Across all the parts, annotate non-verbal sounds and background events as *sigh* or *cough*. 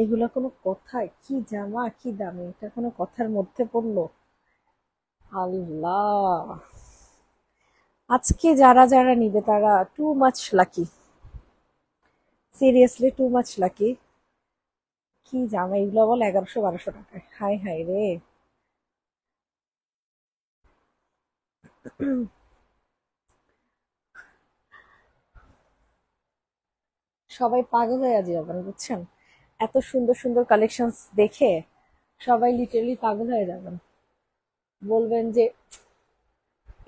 এগুলো কোনো কথা কি জামা কি দামি এটা কোনো কথার মধ্যে পড়লো আল্লাহ আজকে যারা যারা নিবে তারা too much lucky seriously too much lucky কি জামা এগুলো বল এগারোশো বারোশো টাকায় হাই হাই রে সবাই পাগল হয়ে যাবেন বুঝছেন এত সুন্দর সুন্দর কালেকশন দেখে সবাই লিটারালি পাগল হয়ে যাবেন বলবেন যে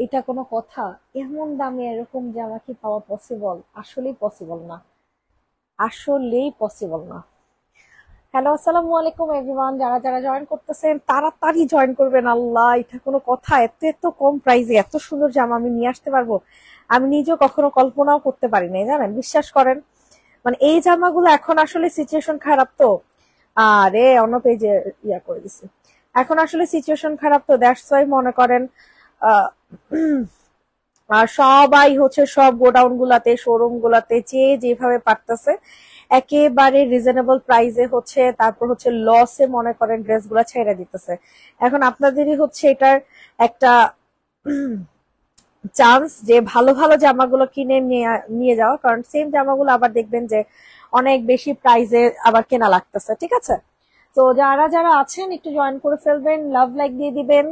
এটা কোনো কথা এমন দামে এরকম জামা কি পাওয়া পসিবল আসলেই পসিবল না আসলেই পসিবল না হ্যালো আসসালামু আলাইকুম এভরিওয়ান যারা যারা জয়েন করতেছেন তাড়াতাড়ি জয়েন করবেন আল্লাহ এটা কোনো কথা এত এত কম প্রাইসে এত সুন্দর জামা আমি নিয়ে আসতে পারবো আমি নিজেও কখনো কল্পনাও করতে পারি না জানেন বিশ্বাস করেন মানে এই জামাগুলো এখন আসলে সিচুয়েশন খারাপ তো আরে অন্য পেজে ইয়া করে দিছি এখন আসলে সিচুয়েশন খারাপ তো দ্যাটস ওয়াই মনে করেন আর সবাই হচ্ছে সব গোডাউন গুলাতে শোরুম গুলাতে যে যেভাবে পারতেছে একেবারে রিজনেবল প্রাইসে হচ্ছে তারপর হচ্ছে লসে মনে করেন ড্রেস গুলা ছেড়ে দিতেছে এখন আপনাদেরই হচ্ছে এটার একটা চান্স যে ভালো ভালো জামাগুলো কিনে নিয়ে যাওয়া কারণ সেম জামাগুলো আবার দেখবেন যে অনেক বেশি প্রাইজে আবার কেনা লাগতেছে ঠিক আছে তো যারা যারা আছেন একটু জয়েন করে ফেলবেন লাভ লাইক দিয়ে দিবেন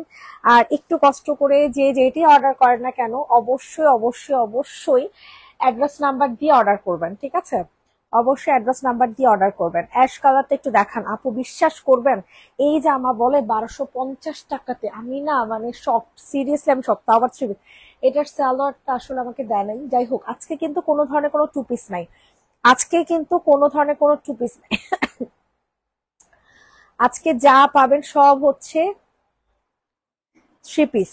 আর একটু কষ্ট করে যে যেটি অর্ডার করেন না কেন অবশ্যই অবশ্যই অবশ্যই অ্যাড্রেস নাম্বার দিয়ে অর্ডার করবেন ঠিক আছে অবশ্যই অ্যাড্রেস নাম্বার দিয়ে অর্ডার করবেন অ্যাশ কালারটা একটু দেখান আপু বিশ্বাস করবেন এই জামা বলে বারোশো পঞ্চাশ টাকাতে আমি না মানে সব সিরিয়াসলি আমি সব তাও আবার এটার স্যালোয়ারটা আসলে আমাকে দেয় নাই যাই হোক আজকে কিন্তু কোনো ধরনের কোনো টু পিস নাই আজকে কিন্তু কোনো ধরনের কোনো টু পিস নাই আজকে যা পাবেন সব হচ্ছে থ্রি পিস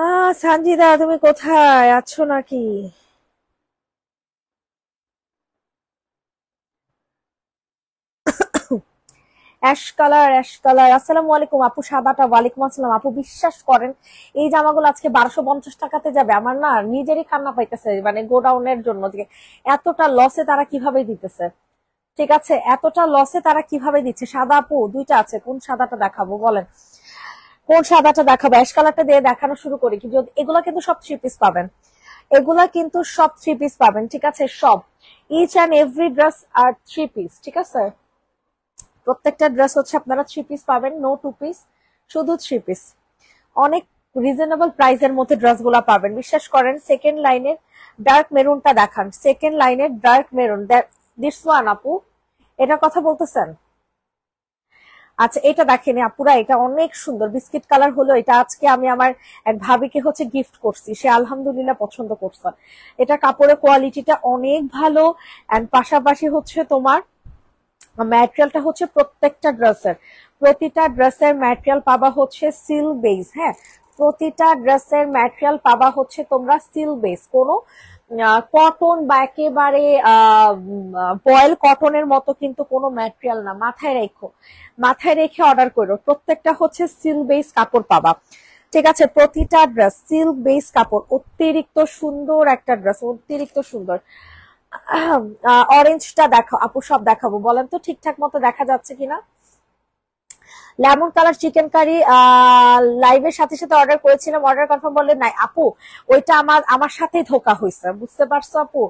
আহ সানজিদা তুমি কোথায় আছো নাকি অ্যাশ কালার অ্যাশ কালার আসসালামু আলাইকুম আপু সাদাটা ওয়ালাইকুম আসসালাম আপু বিশ্বাস করেন এই জামাগুলো আজকে বারোশো পঞ্চাশ টাকাতে যাবে আমার না নিজেরই কান্না পাইতেছে মানে গোডাউনের জন্য যে এতটা লসে তারা কিভাবে দিতেছে ঠিক আছে এতটা লসে তারা কিভাবে দিচ্ছে সাদা আপু দুইটা আছে কোন সাদাটা দেখাবো বলেন কোন সাদাটা দেখাবো অ্যাশ কালারটা দিয়ে দেখানো শুরু করি কিন্তু এগুলো কিন্তু সব থ্রি পিস পাবেন এগুলা কিন্তু সব থ্রি পিস পাবেন ঠিক আছে সব ইচ অ্যান্ড এভরি ড্রেস আর থ্রি পিস ঠিক আছে প্রত্যেকটা ড্রেস হচ্ছে আপনারা থ্রি পিস পাবেন নো টু পিস শুধু থ্রি পিস অনেক রিজনেবল এর মধ্যে ড্রেস গুলা পাবেন বিশ্বাস করেন সেকেন্ড লাইনের ডার্ক মেরুনটা দেখান সেকেন্ড লাইনের ডার্ক মেরুন দিস ওয়ান আপু এটা কথা বলতেছেন আচ্ছা এটা দেখেন আপুরা এটা অনেক সুন্দর বিস্কিট কালার হলো এটা আজকে আমি আমার এক ভাবিকে হচ্ছে গিফট করছি সে আলহামদুলিল্লাহ পছন্দ করছে এটা কাপড়ের কোয়ালিটিটা অনেক ভালো অ্যান্ড পাশাপাশি হচ্ছে তোমার ম্যাটেরিয়ালটা হচ্ছে প্রত্যেকটা ড্রেসের প্রতিটা ড্রেসের ম্যাটেরিয়াল পাবা হচ্ছে সিল বেস হ্যাঁ প্রতিটা ড্রেসের ম্যাটেরিয়াল পাবা হচ্ছে তোমরা সিল বেস কোনো কটন বা একেবারে বয়েল কটনের মতো কিন্তু কোনো ম্যাটেরিয়াল না মাথায় রেখো মাথায় রেখে অর্ডার করো প্রত্যেকটা হচ্ছে সিল বেস কাপড় পাবা ঠিক আছে প্রতিটা ড্রেস সিল্ক বেস কাপড় অতিরিক্ত সুন্দর একটা ড্রেস অতিরিক্ত সুন্দর অরেঞ্জটা দেখো আপু সব দেখাবো বলেন তো ঠিকঠাক মতো দেখা যাচ্ছে কিনা লেমন কালার চিকেন কারি লাইভের সাথে সাথে অর্ডার করেছিলাম অর্ডার কনফার্ম বললেন নাই আপু ওইটা আমার আমার সাথে ধোকা হয়েছে বুঝতে পারছো আপু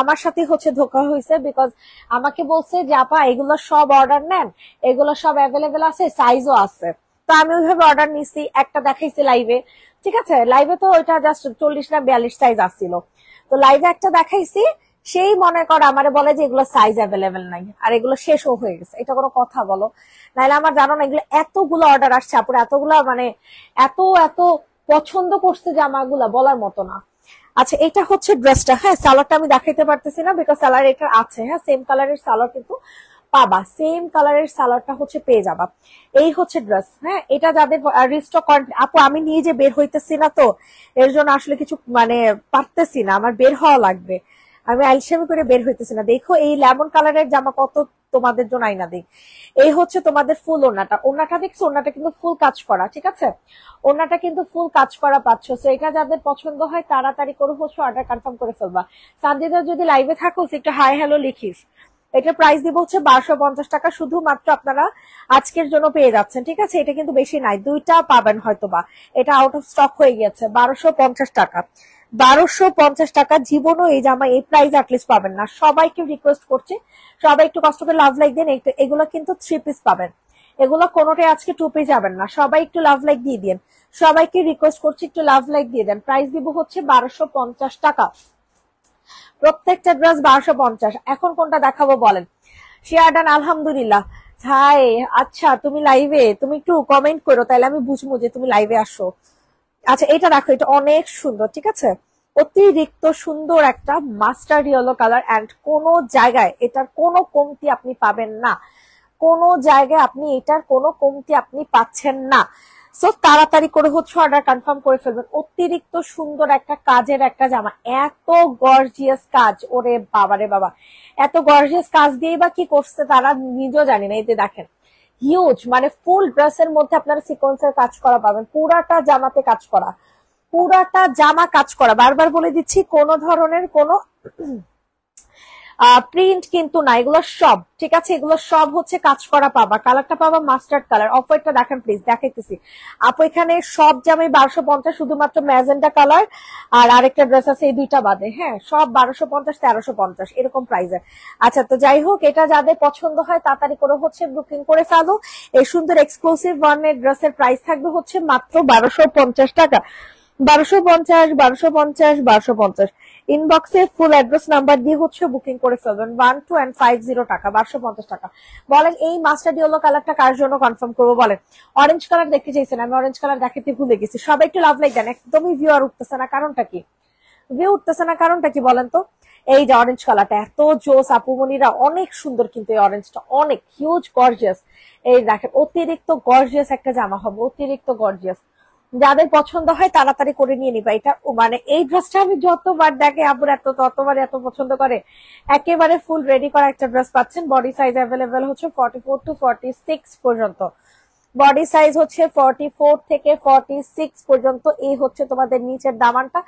আমার সাথে হচ্ছে ধোকা হয়েছে বিকজ আমাকে বলছে যে আপা এগুলো সব অর্ডার নেন এগুলো সব অ্যাভেলেবেল আছে সাইজও আছে তো আমি ওইভাবে অর্ডার নিছি একটা দেখাইছি লাইভে ঠিক আছে লাইভে তো ওইটা জাস্ট চল্লিশ না বিয়াল্লিশ সাইজ আসছিল তো লাইভে একটা দেখাইছি সেই মনে করে আমার বলে যে এগুলো সাইজ অ্যাভেলেবেল নাই আর এগুলো শেষও হয়ে গেছে এটা কোনো কথা বলো নাহলে আমার জানো না এগুলো এতগুলো অর্ডার আসছে আপুর এতগুলো মানে এত এত পছন্দ করছে জামাগুলো বলার মতো না আচ্ছা এটা হচ্ছে ড্রেসটা হ্যাঁ সালোয়ারটা আমি দেখাইতে পারতেছি না বিকজ সালার এটা আছে হ্যাঁ সেম কালারের সালোয়ার কিন্তু পাবা সেম কালারের সালোয়ারটা হচ্ছে পেয়ে যাবা এই হচ্ছে ড্রেস হ্যাঁ এটা যাদের রিস্টক আপু আমি নিজে বের হইতেছি না তো এর জন্য আসলে কিছু মানে পারতেছি না আমার বের হওয়া লাগবে আমি আলসেমি করে বের হইতেছি না দেখো এই লেমন কালারের জামা কত তোমাদের জন্য আইনা দিই এই হচ্ছে তোমাদের ফুল ওনাটা ওনাটা দেখছো ওনাটা কিন্তু ফুল কাজ করা ঠিক আছে ওনাটা কিন্তু ফুল কাজ করা পাচ্ছ তো এটা যাদের পছন্দ হয় তাড়াতাড়ি করে হচ্ছে অর্ডার কনফার্ম করে ফেলবা সানজিদা যদি লাইভে থাকো একটু হাই হ্যালো লিখিস এটা প্রাইস দিব হচ্ছে বারোশো পঞ্চাশ টাকা শুধুমাত্র আপনারা আজকের জন্য পেয়ে যাচ্ছেন ঠিক আছে এটা কিন্তু বেশি নাই দুইটা পাবেন হয়তোবা এটা আউট অফ স্টক হয়ে গেছে বারোশো পঞ্চাশ টাকা বারোশো পঞ্চাশ টাকা জীবনও এই জামা এই প্রাইস অ্যাটলিস্ট পাবেন না সবাইকে রিকোয়েস্ট করছে সবাই একটু কষ্ট করে লাভ লাইক দেন এগুলো কিন্তু থ্রি পিস পাবেন এগুলো কোনোটাই আজকে টু পেজ যাবেন না সবাই একটু লাভ লাইক দিয়ে দিন সবাইকে রিকোয়েস্ট করছি একটু লাভ লাইক দিয়ে দেন প্রাইস দিব হচ্ছে বারোশো পঞ্চাশ টাকা প্রত্যেকটা ড্রেস বারোশো পঞ্চাশ এখন কোনটা দেখাবো বলেন শিয়াডান আলহামদুলিল্লাহ হাই আচ্ছা তুমি লাইভে তুমি একটু কমেন্ট করো তাহলে আমি বুঝবো যে তুমি লাইভে আসো আচ্ছা এটা রাখো এটা অনেক সুন্দর ঠিক আছে অতিরিক্ত সুন্দর একটা মাস্টার ইয়েলো কালার অ্যান্ড কোনো জায়গায় এটার কোনো কমতি আপনি পাবেন না কোনো জায়গায় আপনি এটার কোনো কমতি আপনি পাচ্ছেন না সো তাড়াতাড়ি করে হচ্ছে অর্ডার কনফার্ম করে ফেলবেন অতিরিক্ত সুন্দর একটা কাজের একটা জামা এত গর্জিয়াস কাজ ওরে বাবারে বাবা এত গর্জিয়াস কাজ দিয়েই বা কি করছে তারা নিজেও জানি না এতে দেখেন হিউজ মানে ফুল ড্রেসের মধ্যে আপনারা সিকোয়েন্সের কাজ করা পাবেন পুরাটা জামাতে কাজ করা পুরাটা জামা কাজ করা বারবার বলে দিচ্ছি কোনো ধরনের কোনো প্রিন্ট কিন্তু না এগুলো সব ঠিক আছে এগুলো সব হচ্ছে কাজ করা পাবা কালারটা পাবা মাস্টার্ড কালার হোয়াইটটা দেখেন প্লিজ দেখাইতেছি আপু এখানে সব জামে বারোশো পঞ্চাশ শুধুমাত্র ম্যাজেন্ডা কালার আর আরেকটা ড্রেস আছে এই দুইটা বাদে হ্যাঁ সব বারোশো পঞ্চাশ তেরোশো পঞ্চাশ এরকম প্রাইজের আচ্ছা তো যাই হোক এটা যাদের পছন্দ হয় তাড়াতাড়ি করে হচ্ছে বুকিং করে ফেলো এই সুন্দর এক্সক্লুসিভ ড্রেস ড্রেসের প্রাইস থাকবে হচ্ছে মাত্র বারোশো পঞ্চাশ টাকা বারোশো পঞ্চাশ বারোশো পঞ্চাশ বারোশো পঞ্চাশ ইনবক্সে ফুল অ্যাড্রেস নাম্বার দিয়ে হচ্ছে বুকিং করে ফেলবেন one two and five zero টাকা বারোশো পঞ্চাশ টাকা বলেন এই মাস্টার ডিওলো কালারটা কার জন্য কনফার্ম করবো বলেন অরেঞ্জ কালার দেখতে চাইছেন আমি অরেঞ্জ কালার দেখাতে ভুলে গেছি সবাই একটু লাভ লাইক দেন একদমই ভিউ আর উঠতেছে না কারণটা কি ভিউ উঠতেছে না কারণটা কি বলেন তো এই যে অরেঞ্জ কালারটা এত জোস আপুমনিরা অনেক সুন্দর কিন্তু এই অরেঞ্জটা অনেক হিউজ গর্জিয়াস এই দেখেন অতিরিক্ত গর্জিয়াস একটা জামা হবে অতিরিক্ত গর্জিয়াস যাদের পছন্দ হয় তাড়াতাড়ি করে নিয়ে নিবা এটা মানে এই ড্রেসটা আমি যতবার দেখে আপুর এত ততবার এত পছন্দ করে একেবারে ফুল রেডি করা একটা ড্রেস পাচ্ছেন বডি সাইজ অ্যাভেলেবেল হচ্ছে forty four to forty six পর্যন্ত বডি সাইজ হচ্ছে ফর্টি ফোর থেকে ফর্টি সিক্স পর্যন্ত এই হচ্ছে তোমাদের নিচের দামানটা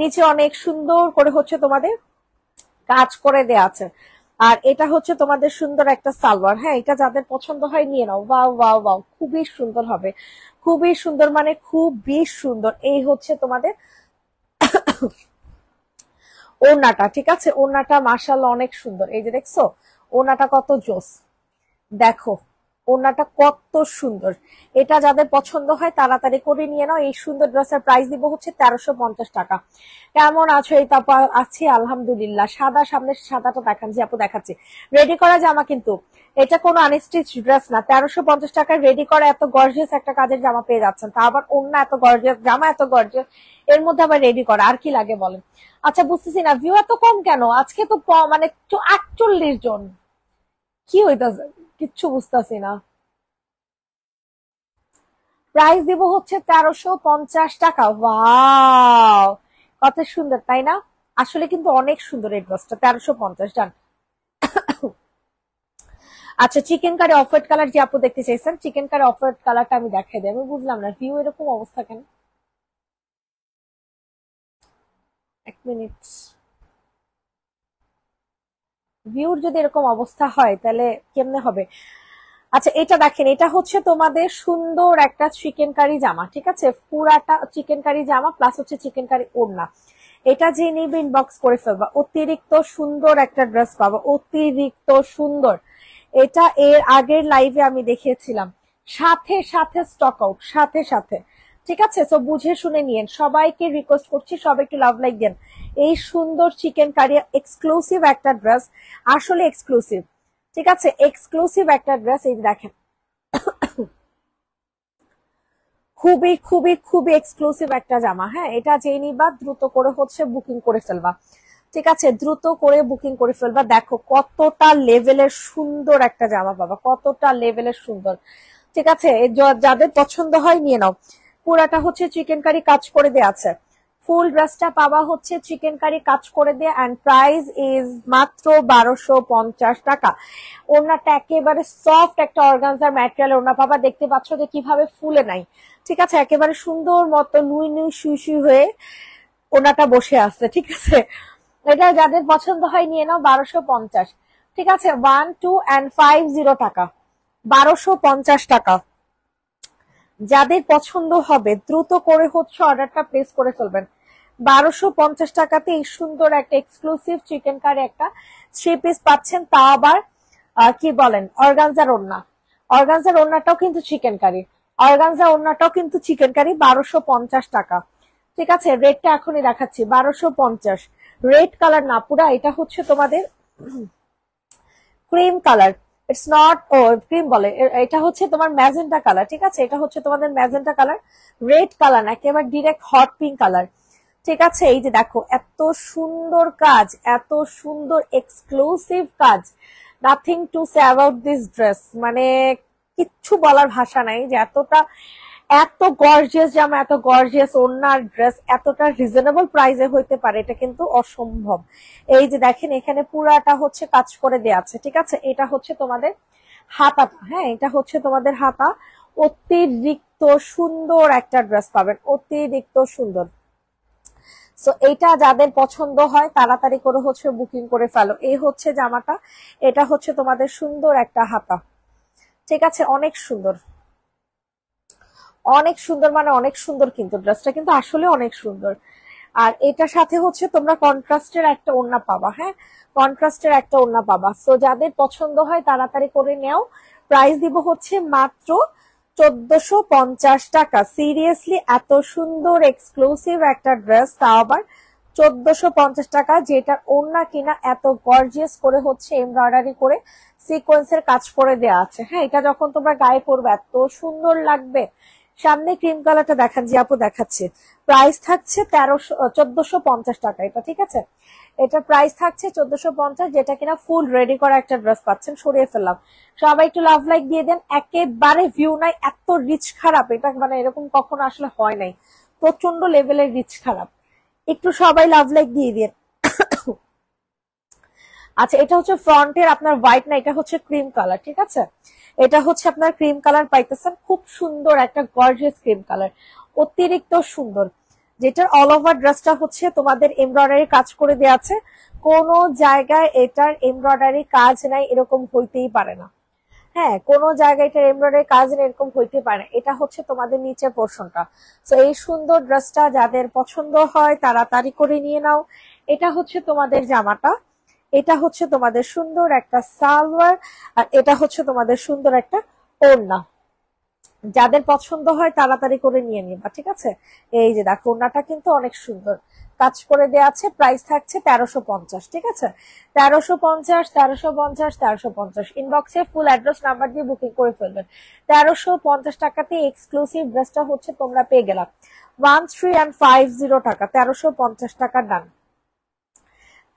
নিচে অনেক সুন্দর করে হচ্ছে তোমাদের কাজ করে দেয়া আছে আর এটা হচ্ছে তোমাদের সুন্দর একটা সালোয়ার হ্যাঁ এটা যাদের পছন্দ হয় নিয়ে নাও বাউ বাউ বাউ খুবই সুন্দর হবে খুবই সুন্দর মানে খুবই সুন্দর এই হচ্ছে তোমাদের ওনাটা ঠিক আছে ওনাটা মার্শাল অনেক সুন্দর এই যে দেখছো ওনাটা কত জোস দেখো ওনাটা কত সুন্দর এটা যাদের পছন্দ হয় তাড়াতাড়ি করে নিয়ে নাও এই সুন্দর ড্রেসের প্রাইস দিব হচ্ছে তেরোশো পঞ্চাশ টাকা কেমন আছো এই তাপ আছি আলহামদুলিল্লাহ সাদা সামনে সাদাটা দেখান যে আপু দেখাচ্ছি রেডি করা জামা কিন্তু এটা কোনো আনস্টিচ ড্রেস না তেরোশো পঞ্চাশ টাকায় রেডি করা এত গর্জিয়াস একটা কাজের জামা পেয়ে যাচ্ছেন তা আবার অন্য এত গর্জিয়াস জামা এত গর্জিয়াস এর মধ্যে আবার রেডি করা আর কি লাগে বলেন আচ্ছা বুঝতেছি না ভিউ এত কম কেন আজকে তো মানে একচল্লিশ জন কি হইতা কিচ্ছু বুঝতেছি না প্রাইস দিব হচ্ছে তেরোশো পঞ্চাশ টাকা ওয়াও কত সুন্দর তাই না আসলে কিন্তু অনেক সুন্দর এই ড্রেসটা তেরোশো পঞ্চাশ ডান আচ্ছা চিকেন কারি অফার্ড কালার যে আপু দেখতে চাইছেন চিকেন কারি অফার্ড কালারটা আমি দেখাই দিই আমি বুঝলাম না ভিউ এরকম অবস্থা কেন এক মিনিট ভিউর যদি এরকম অবস্থা হয় তাহলে কেমনে হবে আচ্ছা এটা দেখেন এটা হচ্ছে তোমাদের সুন্দর একটা চিকেন কারি জামা ঠিক আছে পুরাটা চিকেন কারি জামা প্লাস হচ্ছে চিকেন কারি ওড়না এটা যে নিবে ইনবক্স করে ফেলবা অতিরিক্ত সুন্দর একটা ড্রেস পাবা অতিরিক্ত সুন্দর এটা এর আগের লাইভে আমি দেখিয়েছিলাম সাথে সাথে স্টক আউট সাথে সাথে ঠিক আছে তো বুঝে শুনে নিয়েন সবাইকে রিকোয়েস্ট করছি সবাই একটু লাভ লাইক দেন এই সুন্দর চিকেন কারি এক্সক্লুসিভ একটা ড্রেস আসলে এক্সক্লুসিভ ঠিক আছে এক্সক্লুসিভ একটা ড্রেস এই দেখেন খুবই খুবই খুবই এক্সক্লুসিভ একটা জামা হ্যাঁ এটা যে নিবা দ্রুত করে হচ্ছে বুকিং করে ফেলবা ঠিক আছে দ্রুত করে বুকিং করে ফেলবা দেখো কতটা লেভেলের সুন্দর একটা জামা পাবা কতটা লেভেলের সুন্দর ঠিক আছে যাদের পছন্দ হয় নিয়ে নাও পুরাটা হচ্ছে চিকেন কারি কাজ করে দেওয়া আছে ফুল ড্রেসটা পাওয়া হচ্ছে চিকেন কারি কাজ করে দেয়া অ্যান্ড প্রাইস ইজ মাত্র বারোশো পঞ্চাশ টাকা ওনাটা একেবারে সফট একটা অর্গানজার ম্যাটেরিয়াল ওনার পাবা দেখতে পাচ্ছ যে কিভাবে ফুলে নাই ঠিক আছে একেবারে সুন্দর মতো নুই নুই শুই শুই হয়ে ওনাটা বসে আছে ঠিক আছে এটা যাদের পছন্দ হয় নিয়ে নাও বারোশো পঞ্চাশ ঠিক আছে one two and five zero টাকা বারোশো পঞ্চাশ টাকা যাদের পছন্দ হবে দ্রুত করে হচ্ছে অর্ডারটা প্লেস করে ফেলবেন বারোশো পঞ্চাশ টাকাতে এই সুন্দর একটা এক্সক্লুসিভ চিকেন কারি একটা থ্রি পিস পাচ্ছেন তা আবার কি বলেন অর্গানজার ওনা অর্গানজার ওনাটাও কিন্তু চিকেন কারি অর্গানজা ওনাটাও কিন্তু চিকেন কারি বারোশো পঞ্চাশ টাকা ঠিক আছে রেটটা এখনই দেখাচ্ছি বারোশো পঞ্চাশ রেড কালার না পুরা এটা হচ্ছে তোমাদের ক্রিম *clears throat* কালার ইটস নট ও ক্রিম বলে এটা হচ্ছে তোমার ম্যাজেন্টা কালার ঠিক আছে এটা হচ্ছে তোমাদের ম্যাজেন্টা কালার রেড কালার না একেবারে ডিরেক্ট হট পিঙ্ক কালার ঠিক আছে এই যে দেখো এত সুন্দর কাজ এত সুন্দর এক্সক্লুসিভ কাজ nothing to say about this dress মানে কিচ্ছু বলার ভাষা নাই যে এতটা এত গর্জিয়াস জামা এত গর্জিয়াস ওনার ড্রেস এতটা রিজনেবল প্রাইসে হইতে পারে এটা কিন্তু অসম্ভব এই যে দেখেন এখানে পুরাটা হচ্ছে কাজ করে দেওয়া আছে ঠিক আছে এটা হচ্ছে তোমাদের হাতা হ্যাঁ এটা হচ্ছে তোমাদের হাতা অতিরিক্ত সুন্দর একটা ড্রেস পাবেন অতিরিক্ত সুন্দর সো এটা যাদের পছন্দ হয় তাড়াতাড়ি করে হচ্ছে বুকিং করে ফেলো এই হচ্ছে জামাটা এটা হচ্ছে তোমাদের সুন্দর একটা হাতা ঠিক আছে অনেক সুন্দর অনেক সুন্দর মানে অনেক সুন্দর কিন্তু ড্রেসটা কিন্তু আসলে অনেক সুন্দর আর এটার সাথে হচ্ছে তোমরা কন্ট্রাস্টের একটা ওড়না পাবা হ্যাঁ কন্ট্রাস্টের একটা ওড়না পাবা সো যাদের পছন্দ হয় তাড়াতাড়ি করে নেও প্রাইস দিব হচ্ছে মাত্র চোদ্দশো পঞ্চাশ টাকা সিরিয়াসলি এত সুন্দর এক্সক্লুসিভ একটা ড্রেস তাও আবার চোদ্দশো পঞ্চাশ টাকা যেটা ওড়না কিনা এত গর্জিয়াস করে হচ্ছে এমব্রয়ডারি করে সিকোয়েন্সের কাজ করে দেওয়া আছে হ্যাঁ এটা যখন তোমরা গায়ে পরবে এত সুন্দর লাগবে সামনে ক্রিম কালারটা দেখান যে আপু দেখাচ্ছে প্রাইস থাকছে তেরোশো চোদ্দশো পঞ্চাশ টাকা এটা ঠিক আছে এটা প্রাইস থাকছে চোদ্দশো পঞ্চাশ যেটা কিনা ফুল রেডি করা একটা ড্রেস পাচ্ছেন সরিয়ে ফেললাম সবাই একটু লাভ লাইক দিয়ে দেন একেবারে ভিউ নাই এত রিচ খারাপ এটা মানে এরকম কখনো আসলে হয় নাই প্রচন্ড লেভেলের রিচ খারাপ একটু সবাই লাভ লাইক দিয়ে দেন আচ্ছা এটা হচ্ছে ফ্রন্টের আপনার হোয়াইট না এটা হচ্ছে ক্রিম কালার ঠিক আছে এটা হচ্ছে আপনার ক্রিম কালার পাইতেছেন খুব সুন্দর একটা গর্জিয়াস ক্রিম কালার অতিরিক্ত সুন্দর যেটার অল ওভার ড্রেসটা হচ্ছে তোমাদের এমব্রয়ডারি কাজ করে দেওয়া আছে কোন জায়গায় এটার এমব্রয়ডারি কাজ নাই এরকম হইতেই পারে না হ্যাঁ কোন জায়গায় এটার এমব্রয়ডারি কাজ নেই এরকম হইতে পারে না এটা হচ্ছে তোমাদের নিচে পোর্শনটা তো এই সুন্দর ড্রেসটা যাদের পছন্দ হয় তাড়াতাড়ি করে নিয়ে নাও এটা হচ্ছে তোমাদের জামাটা এটা হচ্ছে তোমাদের সুন্দর একটা সালোয়ার আর এটা হচ্ছে তোমাদের সুন্দর একটা ওড়না যাদের পছন্দ হয় তাড়াতাড়ি করে নিয়ে নিবা ঠিক আছে এই যে দেখো ওড়নাটা কিন্তু অনেক সুন্দর কাজ করে দেওয়া আছে প্রাইস থাকছে তেরোশো পঞ্চাশ ঠিক আছে তেরোশো পঞ্চাশ তেরোশো পঞ্চাশ তেরোশো পঞ্চাশ ইনবক্সে ফুল অ্যাড্রেস নাম্বার দিয়ে বুকিং করে ফেলবেন তেরোশো পঞ্চাশ টাকাতে এক্সক্লুসিভ ড্রেসটা হচ্ছে তোমরা পেয়ে গেলাম one three and five zero টাকা তেরোশো পঞ্চাশ টাকার ডান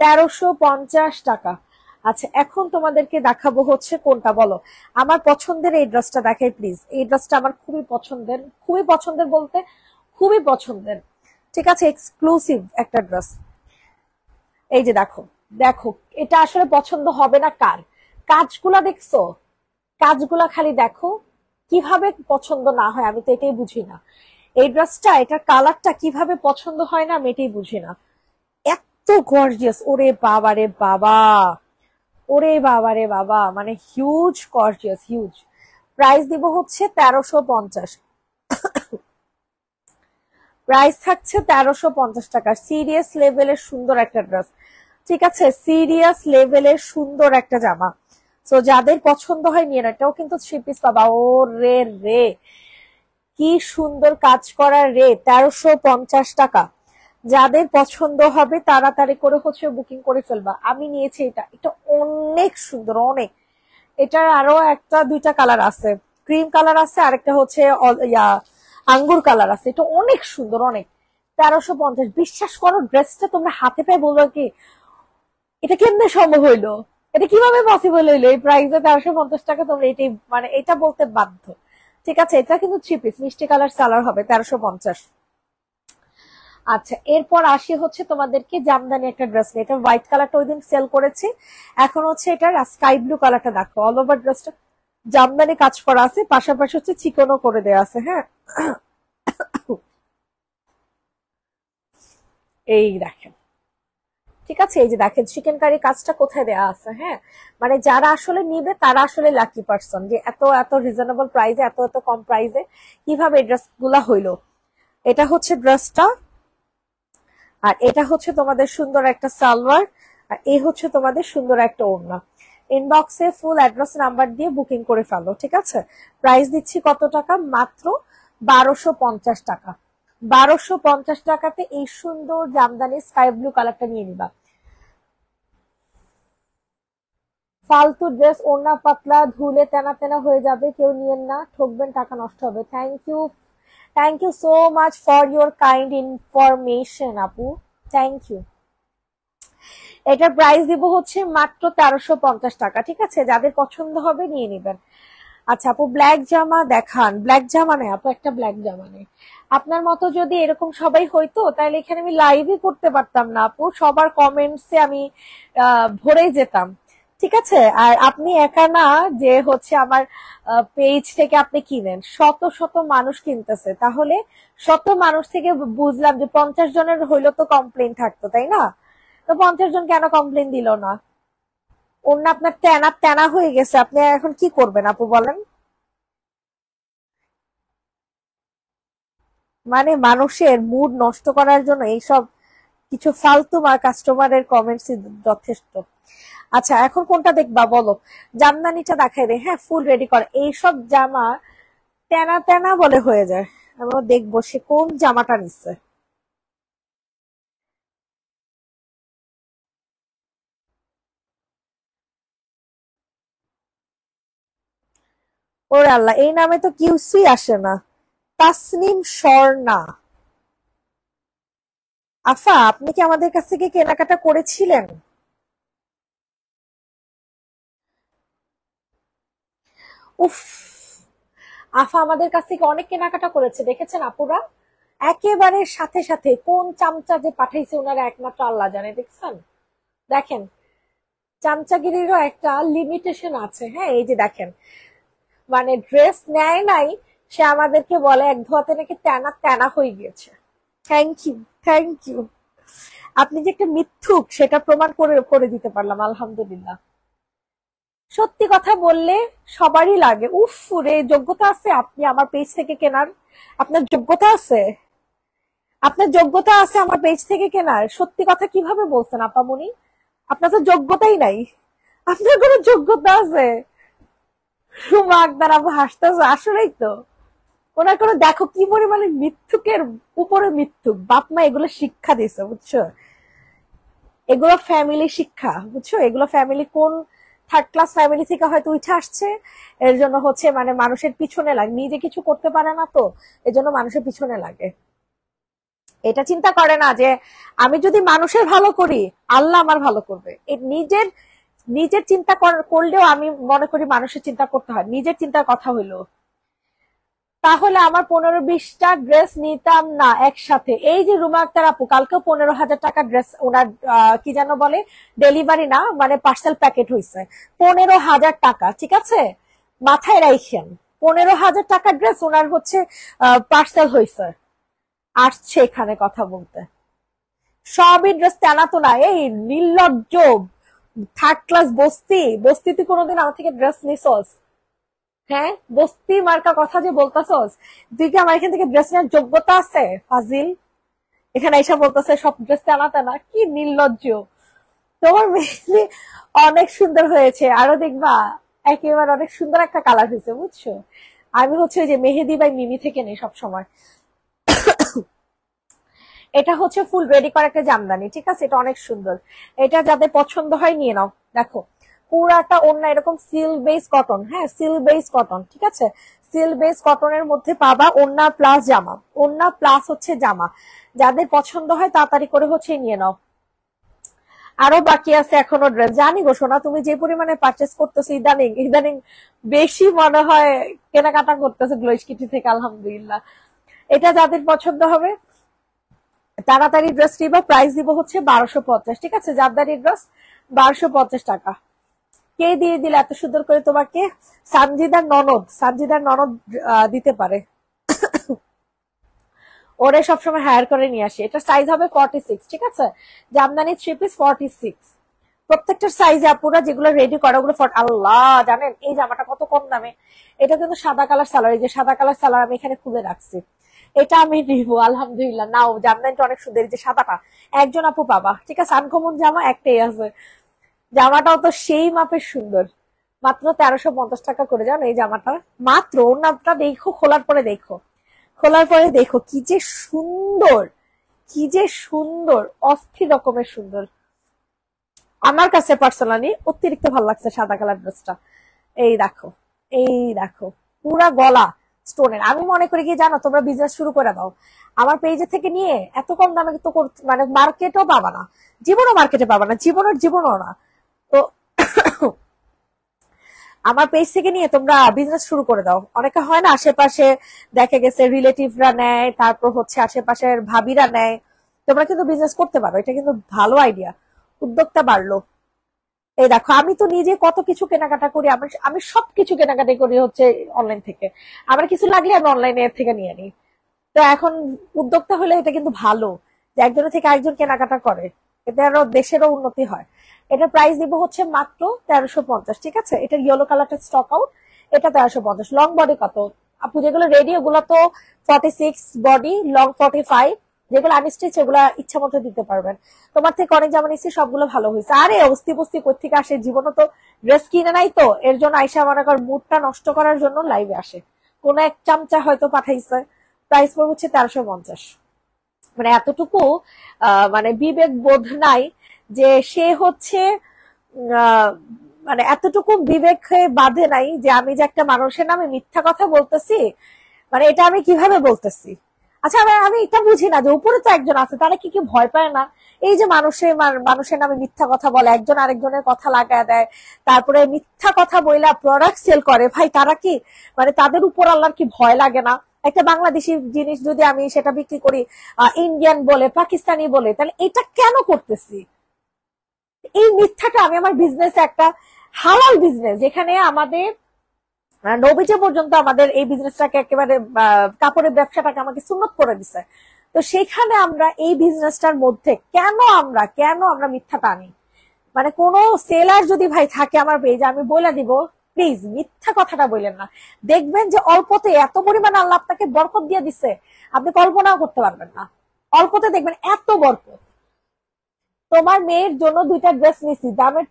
তেরোশো পঞ্চাশ টাকা আচ্ছা এখন তোমাদেরকে দেখাবো হচ্ছে কোনটা বলো আমার পছন্দের এই ড্রেসটা দেখাই প্লিজ এই ড্রেসটা আমার খুবই পছন্দের খুবই পছন্দের বলতে খুবই পছন্দের ঠিক আছে এক্সক্লুসিভ একটা ড্রেস এই যে দেখো দেখো এটা আসলে পছন্দ হবে না কার কাজগুলা দেখছো কাজগুলা খালি দেখো কিভাবে পছন্দ না হয় আমি তো এটাই বুঝি না এই ড্রেসটা এটার কালারটা কিভাবে পছন্দ হয় না আমি এটাই বুঝি না গর্জিয়াস ওরে বাবা রে বাবা ওরে বাবা রে বাবা মানে হিউজ গর্জিয়াস হিউজ প্রাইস দিব হচ্ছে তেরোশো পঞ্চাশ প্রাইস থাকছে তেরোশো পঞ্চাশ টাকা সিরিয়াস লেভেলের সুন্দর একটা ড্রেস ঠিক আছে সিরিয়াস লেভেলের সুন্দর একটা জামা তো যাদের পছন্দ হয় নিয়ে এটাও কিন্তু থ্রি পিস পাবা ও রে রে কি সুন্দর কাজ করার রে তেরোশো পঞ্চাশ টাকা যাদের পছন্দ হবে তাড়াতাড়ি করে হচ্ছে বুকিং করে ফেলবা আমি নিয়েছি এটা এটা অনেক সুন্দর অনেক এটার আরো একটা দুইটা কালার আছে ক্রিম কালার আছে আরেকটা হচ্ছে আঙ্গুর কালার আছে এটা অনেক সুন্দর অনেক তেরোশো পঞ্চাশ বিশ্বাস করো ড্রেসটা তোমরা হাতে পেয়ে বলবো কি এটা কেমনে সম্ভব হইলো এটা কিভাবে পসিবল হইলো এই প্রাইসে তেরোশো পঞ্চাশ টাকা তোমরা এটাই মানে এটা বলতে বাধ্য ঠিক আছে এটা কিন্তু থ্রি পিস মিষ্টি কালার সালার হবে তেরোশো পঞ্চাশ আচ্ছা এরপর আসি হচ্ছে তোমাদেরকে জামদানি একটা ড্রেস নিয়ে এটা হোয়াইট কালারটা ওই দিন সেল করেছি এখন হচ্ছে এটা স্কাই ব্লু কালারটা দেখো অল ওভার ড্রেসটা জামদানি কাজ করা আছে পাশাপাশি হচ্ছে চিকনও করে দেওয়া আছে হ্যাঁ এই দেখেন ঠিক আছে এই যে দেখেন চিকেন কারি কাজটা কোথায় দেওয়া আছে হ্যাঁ মানে যারা আসলে নিবে তারা আসলে লাকি পার্সন যে এত এত রিজনেবল প্রাইসে এত এত কম প্রাইসে কিভাবে ড্রেস গুলা হইলো এটা হচ্ছে ড্রেসটা আর এটা হচ্ছে তোমাদের সুন্দর একটা সালোয়ার আর এ হচ্ছে তোমাদের সুন্দর একটা ওড়না ইনবক্সে ফুল অ্যাড্রেস নাম্বার দিয়ে বুকিং করে ফেলো ঠিক আছে প্রাইস দিচ্ছি কত টাকা মাত্র বারোশো পঞ্চাশ টাকা বারোশো পঞ্চাশ টাকাতে এই সুন্দর জামদানি স্কাই ব্লু কালারটা নিয়ে নিবা ফালতু ড্রেস ওড়না পাতলা ধুলে তেনা তেনা হয়ে যাবে কেউ নিয়েন না ঠকবেন টাকা নষ্ট হবে thank you thank you so much for your kind information আপু থ্যাংক ইউ এটার প্রাইস দিব হচ্ছে মাত্র তেরোশো পঞ্চাশ টাকা ঠিক আছে যাদের পছন্দ হবে নিয়ে নেবেন আচ্ছা আপু ব্ল্যাক জামা দেখান ব্ল্যাক জামা নেই আপু একটা ব্ল্যাক জামা নেই আপনার মতো যদি এরকম সবাই হইতো তাহলে এখানে আমি লাইভই করতে পারতাম না আপু সবার কমেন্টসে আমি ভরে যেতাম ঠিক আছে আর আপনি একা না যে হচ্ছে আমার পেজ থেকে আপনি কিনেন শত শত মানুষ কিনতেছে তাহলে শত মানুষ থেকে বুঝলাম যে পঞ্চাশ জনের হইলো তো কমপ্লেন থাকতো তাই না তো পঞ্চাশ জন কেন কমপ্লেন দিল না অন্য আপনার ট্যানা ট্যানা হয়ে গেছে আপনি এখন কি করবেন আপু বলেন মানে মানুষের মুড নষ্ট করার জন্য এইসব কিছু ফালতু কাস্টমারের কমেন্টস যথেষ্ট আচ্ছা এখন কোনটা দেখবা বলো জামদানিটা দেখাই দে হ্যাঁ ফুল রেডি কর এইসব জামা ট্যানা ট্যানা বলে হয়ে যায় আমরা দেখবো সে কোন জামাটা নিচ্ছে ওরে আল্লাহ এই নামে তো কিউসি আসে না তাসনিম স্বর্ণা আফা আপনি কি আমাদের কাছ থেকে কেনাকাটা করেছিলেন উফ আফা আমাদের কাছ থেকে অনেক কেনাকাটা করেছে দেখেছেন আপুরা একেবারে সাথে সাথে কোন চামচা যে পাঠাইছে ওনারা একমাত্র আল্লাহ জানে দেখছেন দেখেন চামচাগিরিরও একটা লিমিটেশন আছে হ্যাঁ এই যে দেখেন মানে ড্রেস নেয় নাই সে আমাদেরকে বলে এক ধোয়াতে নাকি ট্যানা ট্যানা হয়ে গিয়েছে থ্যাংক ইউ থ্যাংক ইউ আপনি যে একটা মিথ্যুক সেটা প্রমাণ করে করে দিতে পারলাম আলহামদুলিল্লাহ সত্যি কথা বললে সবারই লাগে উফ রে যোগ্যতা আছে আপনি আমার পেজ থেকে কেনার আপনার যোগ্যতা আছে আপনার যোগ্যতা আছে আমার পেজ থেকে কেনার সত্যি কথা কিভাবে বলছেন আপামনি আপনার তো যোগ্যতাই নাই আপনার কোনো যোগ্যতা আছে রুমা আক্তার আপু হাসতেছে আসলেই তো ওনার কোনো দেখো কি পরিমানে মৃত্যুকের উপরে মিথ্যুক বাপ মা এগুলো শিক্ষা দিয়েছে বুঝছো এগুলো ফ্যামিলি শিক্ষা বুঝছো এগুলো ফ্যামিলি কোন থার্ড ক্লাস ফ্যামিলি থেকে হয়তো উঠে আসছে এর জন্য হচ্ছে মানে মানুষের পিছনে লাগে নিজে কিছু করতে পারে না তো এর জন্য মানুষের পিছনে লাগে এটা চিন্তা করে না যে আমি যদি মানুষের ভালো করি আল্লাহ আমার ভালো করবে নিজের নিজের চিন্তা করলেও আমি মনে করি মানুষের চিন্তা করতে হয় নিজের চিন্তার কথা হইলো তাহলে আমার পনেরো বিশটা ড্রেস নিতাম না একসাথে এই যে রুমা আপু কালকেও পনেরো হাজার টাকা ড্রেস ওনার কি যেন বলে ডেলিভারি না মানে পার্সেল প্যাকেট হয়েছে পনেরো হাজার টাকা ঠিক আছে মাথায় রাইখেন পনেরো হাজার টাকা ড্রেস ওনার হচ্ছে পার্সেল হয়েছে আসছে এখানে কথা বলতে সবই ড্রেস তো না এই নির্লজ্জ থার্ড ক্লাস বস্তি বস্তিতে কোনোদিন আমার থেকে ড্রেস নিছস হ্যাঁ বস্তি মার্কা কথা যে বলতাছস তুই কি আমার এখান থেকে ড্রেস নেওয়ার যোগ্যতা আছে ফাজিল এখানে এসে বলতেছে সব ড্রেস আনাতে না কি নির্লজ্জ তোমার মেহেদি অনেক সুন্দর হয়েছে আরো দেখবা একেবারে অনেক সুন্দর একটা কালার হয়েছে বুঝছো আমি হচ্ছে ওই যে মেহেদি বাই মিমি থেকে নেই সব সময় এটা হচ্ছে ফুল রেডি করা একটা জামদানি ঠিক আছে এটা অনেক সুন্দর এটা যাদের পছন্দ হয় নিয়ে নাও দেখো পুরাটা অন্য এরকম সিল বেস কটন হ্যাঁ সিল বেস কটন ঠিক আছে সিল বেস কটনের মধ্যে পাবা ওড়না প্লাস জামা ওড়না প্লাস হচ্ছে জামা যাদের পছন্দ হয় তাড়াতাড়ি করে হচ্ছে নিয়ে নাও আরো বাকি আছে এখনো ড্রেস জানি গো সোনা তুমি যে পরিমানে পারচেস করতেছো ইদানিং ইদানিং বেশি মনে হয় কেনাকাটা করতেছে গ্লোইসকিটি থেকে আলহামদুলিল্লাহ এটা যাদের পছন্দ হবে তাড়াতাড়ি ড্রেস নিবা প্রাইস দিব হচ্ছে বারোশো পঞ্চাশ ঠিক আছে জাবদারি ড্রেস বারোশো পঞ্চাশ টাকা কে দিয়ে দিলে এত সুন্দর করে তোমাকে সানজিদার ননদ সানজিদার ননদ দিতে পারে ওরে সবসময় হায়ার করে নিয়ে আসে এটা সাইজ হবে ফর্টি সিক্স ঠিক আছে jamdani three piece forty six প্রত্যেকটা সাইজে আপুরা যেগুলো রেডি করে ওগুলো আল্লাহ জানেন এই জামাটা কত কম দামে এটা কিন্তু সাদা কালার সালার এই যে সাদা কালার সালার আমি এখানে খুলে রাখছি এটা আমি নিব আলহামদুলিল্লাহ নাও জামদানিটা অনেক সুন্দর যে সাদাটা একজন আপু পাবা ঠিক আছে আনকমন জামা একটাই আছে জামাটাও তো সেই মাপের সুন্দর মাত্র তেরোশো পঞ্চাশ টাকা করে যান এই জামাটা মাত্র ওনাটা দেখো খোলার পরে দেখো খোলার পরে দেখো কি যে সুন্দর কি যে সুন্দর অস্থির রকমের সুন্দর আমার কাছে পার্সোনালি অতিরিক্ত ভালো লাগছে সাদা কালার ড্রেসটা এই দেখো এই দেখো পুরা গলা স্টোনের আমি মনে করি কি জানো তোমরা বিজনেস শুরু করে দাও আমার পেজে থেকে নিয়ে এত কম দামে তো মানে মার্কেটও পাবা না জীবনও মার্কেটে পাবা না জীবনের জীবনও না তো আমার পেজ থেকে নিয়ে তোমরা বিজনেস শুরু করে দাও অনেকে হয় না আশেপাশে দেখা গেছে রিলেটিভরা নেয় তারপর হচ্ছে আশেপাশের ভাবিরা নেয় তোমরা কিন্তু বিজনেস করতে পারো এটা কিন্তু ভালো আইডিয়া উদ্যোক্তা বাড়লো এই দেখো আমি তো নিজে কত কিছু কেনাকাটা করি আমার আমি সবকিছু কেনাকাটা করি হচ্ছে অনলাইন থেকে আমার কিছু লাগলে আমি অনলাইনে এর থেকে নিয়ে নিই তো এখন উদ্যোক্তা হলে এটা কিন্তু ভালো যে একজনের থেকে আরেকজন কেনাকাটা করে এতে আরো দেশেরও উন্নতি হয় এটা প্রাইস দিব হচ্ছে মাত্র তেরোশো পঞ্চাশ ঠিক আছে এটা ইয়েলো কালারটা স্টক আউট এটা তেরোশো পঞ্চাশ লং বডি কত আপু যেগুলো রেডি ওগুলো তো forty six body long forty five যেগুলো আনস্টিচ ওগুলো ইচ্ছা মতো দিতে পারবেন তোমার থেকে অনেক জামা নিচ্ছি সবগুলো ভালো হয়েছে আরে অস্থি বস্তি কোথেকে আসে জীবনে তো ড্রেস কিনে নাই তো এর জন্য আইসা মনে কর মুডটা নষ্ট করার জন্য লাইভে আসে কোন এক চামচা হয়তো পাঠাইছে প্রাইস পড়বে হচ্ছে তেরোশো পঞ্চাশ মানে এতটুকু মানে বিবেক বোধ নাই যে সে হচ্ছে মানে এতটুকু বিবেক বাধে নাই যে আমি যে একটা মানুষের নামে মিথ্যা কথা বলতেছি মানে এটা আমি কিভাবে বলতেছি আচ্ছা আমি এটা বুঝি না যে উপরে তো একজন আছে তারা কি কি ভয় পায় না এই যে মানুষের মানুষের নামে মিথ্যা কথা বলে একজন আরেকজনের কথা লাগায় দেয় তারপরে মিথ্যা কথা বইলা প্রোডাক্ট সেল করে ভাই তারা কি মানে তাদের উপর আল্লাহর কি ভয় লাগে না একটা বাংলাদেশি জিনিস যদি আমি সেটা বিক্রি করি ইন্ডিয়ান বলে পাকিস্তানি বলে তাহলে এটা কেন করতেছি এই মিথ্যাটা আমি আমার বিজনেস একটা হালাল বিজনেস যেখানে আমাদের নব্বইটা পর্যন্ত আমাদের এই বিজনেসটাকে একেবারে কাপড়ের ব্যবসাটাকে আমাকে সুন্নত করে দিছে তো সেখানে আমরা এই বিজনেসটার মধ্যে কেন আমরা কেন আমরা মিথ্যাটা আনি মানে কোনো সেলার যদি ভাই থাকে আমার পেজে আমি বলে দিব প্লিজ মিথ্যা কথাটা বললেন না দেখবেন যে অল্পতে এত পরিমাণ আল্লাহ আপনাকে বরকত দিয়ে দিছে আপনি কল্পনাও করতে পারবেন না অল্পতে দেখবেন এত বরকত তোমার মেয়ের জন্য দুইটা ড্রেস নিছি দামের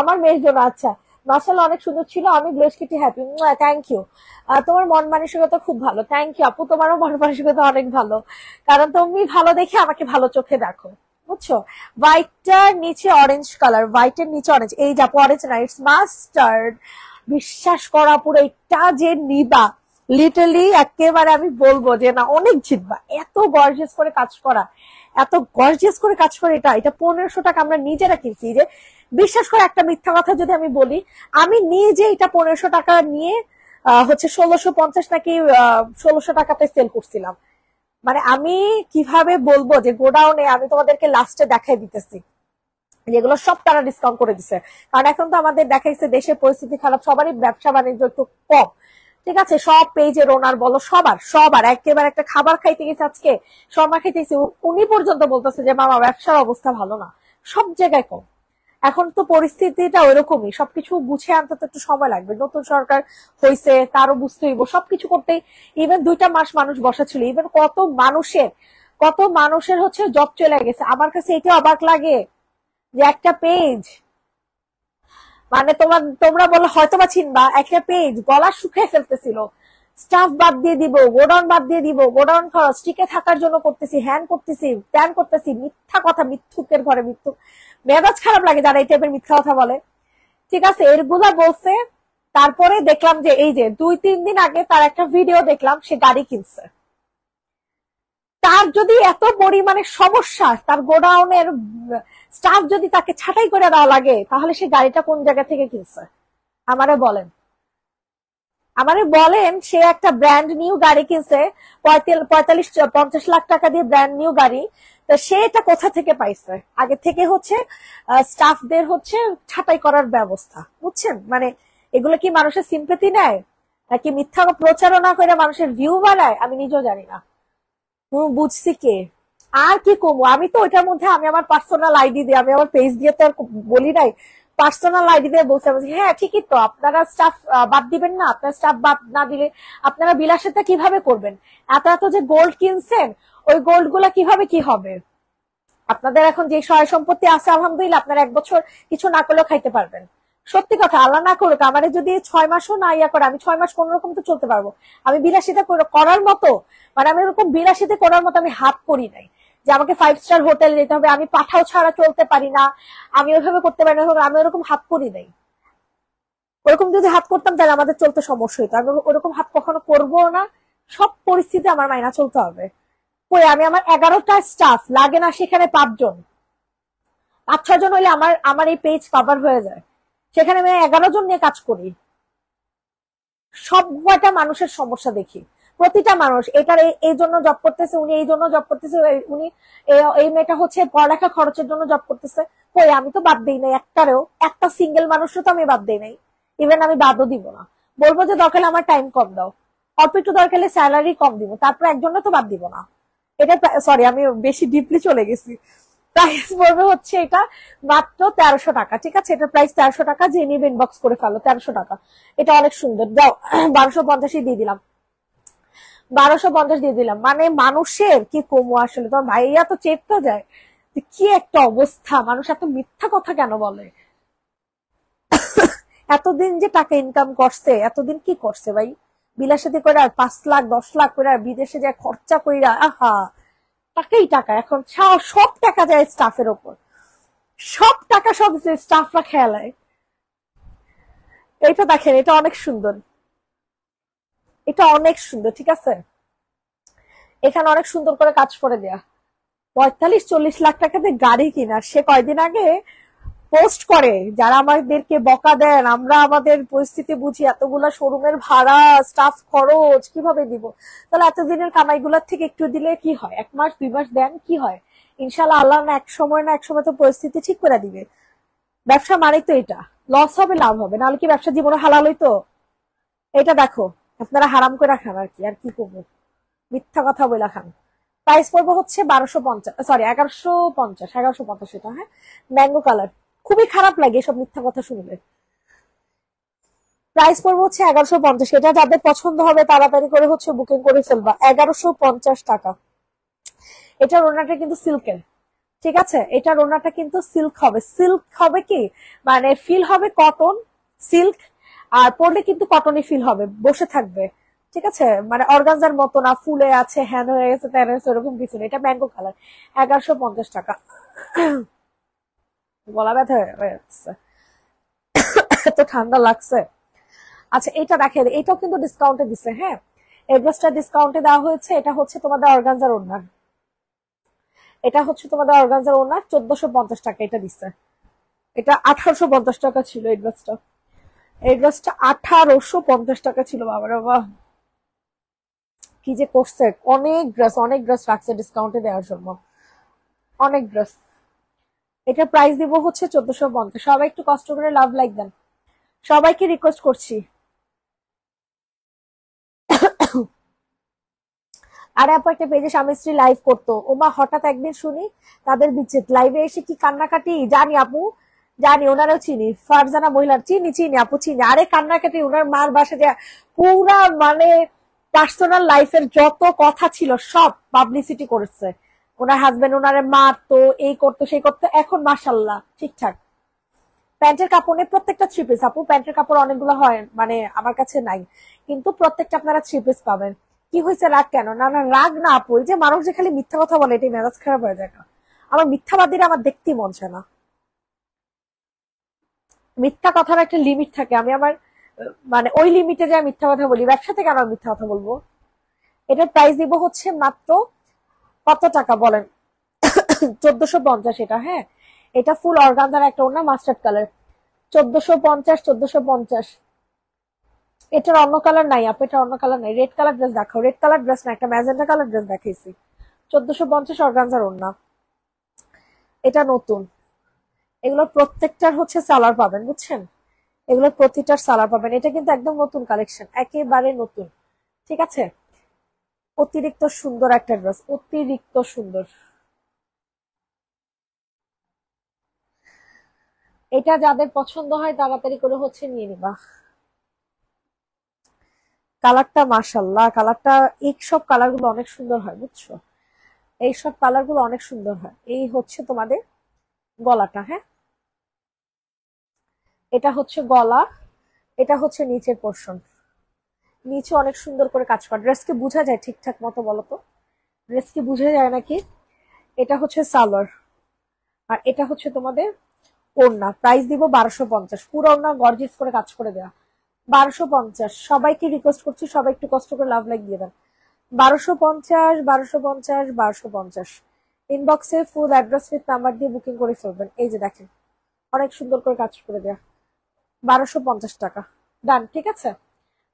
আমার মেয়ের জন্য আচ্ছা মাসাল অনেক সুন্দর ছিল আমি ব্লেস কেটে হ্যাপি থ্যাংক ইউ তোমার মন মানসিকতা খুব ভালো থ্যাংক ইউ আপু তোমারও মন মানসিকতা অনেক ভালো কারণ তুমি ভালো দেখে আমাকে ভালো চোখে দেখো বুঝছো হোয়াইটটার নিচে অরেঞ্জ কালার হোয়াইটের নিচে অরেঞ্জ এই যাবো অরেঞ্জ না ইটস মাস্টার্ড বিশ্বাস করা পুরো এটা যে নিবা লিটারলি একেবারে আমি বলবো যে না অনেক জিতবা এত গর্জেস করে কাজ করা এত গর্জিয়াস করে কাজ করে এটা এটা পনেরোশো টাকা আমরা নিজেরা কিনছি যে বিশ্বাস করে একটা মিথ্যা কথা যদি আমি বলি আমি নিজে এটা পনেরোশো টাকা নিয়ে হচ্ছে ষোলোশো পঞ্চাশ নাকি ষোলোশো টাকাতে সেল করছিলাম মানে আমি কিভাবে বলবো যে গোডাউনে আমি তোমাদেরকে লাস্টে দেখাই দিতেছি যেগুলো সব তারা ডিসকাউন্ট করে দিছে কারণ এখন তো আমাদের দেখাইছে দেশের পরিস্থিতি খারাপ সবারই ব্যবসা বাণিজ্য একটু কম ঠিক আছে সব পেজের ওনার বলো সবার সবার একেবারে একটা খাবার খাইতে গেছে আজকে শর্মা খাইতেছি উনি পর্যন্ত বলতেছে যে মামা ব্যবসার অবস্থা ভালো না সব জায়গায় কম এখন তো পরিস্থিতিটা ওইরকমই সবকিছু বুঝে আনতে তো একটু সময় লাগবে নতুন সরকার হয়েছে তারও বুঝতে হইব সবকিছু করতেই ইভেন দুইটা মাস মানুষ বসা ছিল ইভেন কত মানুষের কত মানুষের হচ্ছে জব চলে গেছে আমার কাছে এটা অবাক লাগে যে একটা পেজ মানে তোমার তোমরা বলো হয়তো বা চিনবা একটা পেজ গলা শুকিয়ে ফেলতেছিল স্টাফ বাদ দিয়ে দিব গোডাউন বাদ দিয়ে দিব গোডাউন খরচ টিকে থাকার জন্য করতেছি হ্যান করতেছি ত্যান করতেছি মিথ্যা কথা মিথ্যুকের ঘরে মিথ্যুক মেজাজ খারাপ লাগে যারা এই টাইপের মিথ্যা কথা বলে ঠিক আছে এরগুলা বলছে তারপরে দেখলাম যে এই যে দুই তিন দিন আগে তার একটা ভিডিও দেখলাম সে গাড়ি কিনছে তার যদি এত পরিমানে সমস্যা তার গোডাউনের স্টাফ যদি তাকে ছাঁটাই করে দেওয়া লাগে তাহলে সে গাড়িটা কোন জায়গা থেকে কিনছে আমারে বলেন আমারে বলেন সে একটা ব্র্যান্ড নিউ গাড়ি কিনছে পঁয়তাল্লিশ পঞ্চাশ লাখ টাকা দিয়ে ব্র্যান্ড নিউ গাড়ি তো সে এটা কোথা থেকে পাইছে আগে থেকে হচ্ছে স্টাফদের হচ্ছে ছাঁটাই করার ব্যবস্থা বুঝছেন মানে এগুলো কি মানুষের সিম্পতি নেয় নাকি মিথ্যা প্রচারণা করে মানুষের ভিউ বাড়ায় আমি নিজেও জানি না বুঝছি কে আর কি কমবো আমি তো ওইটার মধ্যে আমি আমার পার্সোনাল আইডি দিয়ে আমি আমার পেজ দিয়ে তো আর বলি নাই পার্সোনাল আইডি দিয়ে বলছে হ্যাঁ ঠিকই তো আপনারা স্টাফ বাদ দিবেন না আপনার স্টাফ বাদ না দিলে আপনারা বিলাসিতা কিভাবে করবেন এত এত যে গোল্ড কিনছেন ওই গোল্ড গুলা কিভাবে কি হবে আপনাদের এখন যে সহায় সম্পত্তি আছে আলহামদুলিল্লাহ আপনারা এক বছর কিছু না করলেও খাইতে পারবেন সত্যি কথা আল্লাহ না করুক আমার যদি ছয় মাসও না ইয়া করে আমি ছয় মাস কোন রকম তো চলতে পারবো আমি বিলাসিতা করার মতো মানে আমি ওরকম বিলাসিতা করার মতো আমি হাত করি নাই যে আমাকে ফাইভ স্টার হোটেল যেতে হবে আমি পাঠাও ছাড়া চলতে পারি না আমি ওইভাবে করতে পারি না আমি ওরকম হাত করি নাই ওরকম যদি হাত করতাম তাহলে আমাদের চলতে সমস্যা হতো আমি ওরকম হাত কখনো করবো না সব পরিস্থিতি আমার মাইনা চলতে হবে করে আমি আমার এগারোটা স্টাফ লাগে না সেখানে পাঁচজন পাঁচ ছজন হলে আমার আমার এই পেজ কভার হয়ে যায় সেখানে আমি এগারো জন নিয়ে কাজ করি সব কয়টা মানুষের সমস্যা দেখি প্রতিটা মানুষ এটার এই জন্য জব করতেছে উনি এই জন্য জব করতেছে উনি এই মেয়েটা হচ্ছে পড়ালেখা খরচের জন্য জব করতেছে কই আমি তো বাদ দিই নাই একটারেও একটা সিঙ্গেল মানুষও তো আমি বাদ দিই নাই ইভেন আমি বাদও দিব না বলবো যে দরকার আমার টাইম কম দাও অল্প একটু দরকার স্যালারি কম দিব তারপর একজন্য তো বাদ দিব না এটা সরি আমি বেশি ডিপলি চলে গেছি প্রাইস বলবে হচ্ছে এটা মাত্র তেরোশো টাকা ঠিক আছে এটার প্রাইস তেরোশো টাকা যে নিবে ইনবক্স করে ফেলো তেরোশো টাকা এটা অনেক সুন্দর দাও বারোশো পঞ্চাশে দিয়ে দিলাম বারোশো পঞ্চাশ দিয়ে দিলাম মানে মানুষের কি কমু আসলে তোমার ভাইয়া তো চেপতে যায় কি একটা অবস্থা মানুষ এত মিথ্যা কথা কেন বলে এতদিন যে টাকা ইনকাম করছে এতদিন কি করছে ভাই বিলাসাতি করে আর পাঁচ লাখ দশ লাখ করে আর বিদেশে যায় খরচা কইরা আহা টাকাই টাকা এখন সব টাকা যায় স্টাফের ওপর সব টাকা সব স্টাফরা খেয়ালায় এটা দেখেন এটা অনেক সুন্দর এটা অনেক সুন্দর ঠিক আছে এখানে অনেক সুন্দর করে কাজ করে দেয়া পঁয়তাল্লিশ চল্লিশ লাখ টাকাতে গাড়ি কিনার সে কয়দিন আগে পোস্ট করে যারা আমাদেরকে বকা দেন আমরা আমাদের পরিস্থিতি বুঝি এতগুলা শোরুমের ভাড়া স্টাফ খরচ কিভাবে দিব তাহলে এতদিনের কামাইগুলার থেকে একটু দিলে কি হয় এক মাস দুই মাস দেন কি হয় ইনশাল্লাহ আল্লাহ না এক সময় না এক সময় তো পরিস্থিতি ঠিক করে দিবে ব্যবসা মানে তো এটা লস হবে লাভ হবে নাহলে কি ব্যবসা জীবনে হালাল হইতো এটা দেখো আপনারা হারাম করে খান আর কি আর কি করবো মিথ্যা কথা বলে খান প্রাইস পড়বো হচ্ছে বারোশো পঞ্চাশ সরি এগারোশো পঞ্চাশ এগারোশো পঞ্চাশ এটা হ্যাঁ ম্যাঙ্গো কালার খুবই খারাপ লাগে এসব মিথ্যা কথা শুনলে প্রাইস পড়বো হচ্ছে এগারোশো পঞ্চাশ এটা যাদের পছন্দ হবে তাড়াতাড়ি করে হচ্ছে বুকিং করে ফেলবা এগারোশো পঞ্চাশ টাকা এটার ওনাটা কিন্তু সিল্কের ঠিক আছে এটার ওনাটা কিন্তু সিল্ক হবে সিল্ক হবে কি মানে ফিল হবে কটন সিল্ক আর পড়লে কিন্তু কটনই ফিল হবে বসে থাকবে ঠিক আছে মানে অর্গানজার মতো না ফুলে আছে হ্যান হয়ে গেছে তেন হয়েছে ওরকম কিছু নেই এটা ম্যাঙ্গো কালার এগারোশো পঞ্চাশ টাকা গলা ব্যথা হয়ে যাচ্ছে এত ঠান্ডা লাগছে আচ্ছা এটা দেখে এটাও কিন্তু ডিসকাউন্টে দিছে হ্যাঁ এভারেস্টটা ডিসকাউন্টে দেওয়া হয়েছে এটা হচ্ছে তোমাদের অর্গানজার ওনার এটা হচ্ছে তোমাদের অর্গানজার ওনার চোদ্দশো পঞ্চাশ টাকা এটা দিচ্ছে এটা আঠারোশো পঞ্চাশ টাকা ছিল এডভান্সটা এই গাছটা আঠারোশো পঞ্চাশ টাকা ছিল বাবা বাবা কি যে করছে অনেক গ্রাস অনেক গ্রাস রাখছে ডিসকাউন্টে দেওয়ার জন্য অনেক গ্রাস এটা প্রাইস দিব হচ্ছে চোদ্দশো পঞ্চাশ সবাই একটু কষ্ট করে লাভ লাইক দেন সবাইকে রিকোয়েস্ট করছি আরে আপা একটা পেজে স্বামী স্ত্রী লাইভ করতো ওমা হঠাৎ একদিন শুনি তাদের বিচ্ছেদ লাইভে এসে কি কান্নাকাটি জানি আপু জানি ওনারও চিনি ফারজানা মহিলার চিনি চিনি আপু চিনি আরে কান্নাকাটি ওনার মার বাসা যে পুরা মানে পার্সোনাল লাইফের যত কথা ছিল সব পাবলিসিটি করেছে ওনার হাজবেন্ড ওনারে মারতো এই করতো সেই করতো এখন মাসাল্লাহ ঠিকঠাক প্যান্টের কাপড় নেই প্রত্যেকটা থ্রি পিস আপু প্যান্টের কাপড় অনেকগুলো হয় মানে আমার কাছে নাই কিন্তু প্রত্যেকটা আপনারা থ্রি পিস পাবেন কি হয়েছে রাগ কেন না না রাগ না আপু যে মানুষ যে খালি মিথ্যা কথা বলে এটি মেজাজ খারাপ হয়ে যায় আমার মিথ্যাবাদীরা আমার দেখতেই মন চায় না মিথ্যা কথার একটা লিমিট থাকে আমি আমার মানে ওই লিমিটে যে মিথ্যা কথা বলি ব্যবসা থেকে আমার মিথ্যা কথা বলবো এটার প্রাইস দিব হচ্ছে মাত্র কত টাকা বলেন চোদ্দশো পঞ্চাশ এটা হ্যাঁ এটা ফুল অর্গানজার একটা ওনা মাস্টার্ড কালার চোদ্দশো পঞ্চাশ চোদ্দশো পঞ্চাশ এটার অন্য কালার নাই আপু এটা অন্য কালার নাই রেড কালার ড্রেস দেখাও রেড কালার ড্রেস না একটা ম্যাজেন্ডা কালার ড্রেস দেখিয়েছি চোদ্দশো পঞ্চাশ অর্গানজার ওনা এটা নতুন এগুলো প্রত্যেকটার হচ্ছে সালার পাবেন বুঝছেন এগুলো প্রতিটার সালার পাবেন এটা কিন্তু একদম নতুন কালেকশন একেবারে নতুন ঠিক আছে অতিরিক্ত সুন্দর একটা ড্রেস অতিরিক্ত সুন্দর এটা যাদের পছন্দ হয় তাড়াতাড়ি করে হচ্ছে নিয়ে নিবা কালারটা মাসাল্লাহ কালারটা এইসব কালারগুলো অনেক সুন্দর হয় বুঝছো এইসব কালারগুলো অনেক সুন্দর হয় এই হচ্ছে তোমাদের গলাটা হ্যাঁ এটা হচ্ছে গলা এটা হচ্ছে নিচের পোর্শন নিচে অনেক সুন্দর করে কাজ করা ড্রেসকে বোঝা যায় ঠিকঠাক মতো বলো তো ড্রেসকে বোঝা যায় নাকি এটা হচ্ছে সালোয়ার আর এটা হচ্ছে তোমাদের ওড়না প্রাইস দিব বারোশো পঞ্চাশ পুরো ওড়না গর্জিস করে কাজ করে দেওয়া বারোশো পঞ্চাশ সবাইকে রিকোয়েস্ট করছি সবাই একটু কষ্ট করে লাভ লাগিয়ে দেন বারোশো পঞ্চাশ বারোশো পঞ্চাশ বারোশো পঞ্চাশ ইনবক্সে ফুল অ্যাড্রেস উইথ নাম্বার দিয়ে বুকিং করে ফেলবেন এই যে দেখেন অনেক সুন্দর করে কাজ করে দেওয়া বারোশো পঞ্চাশ টাকা ডান ঠিক আছে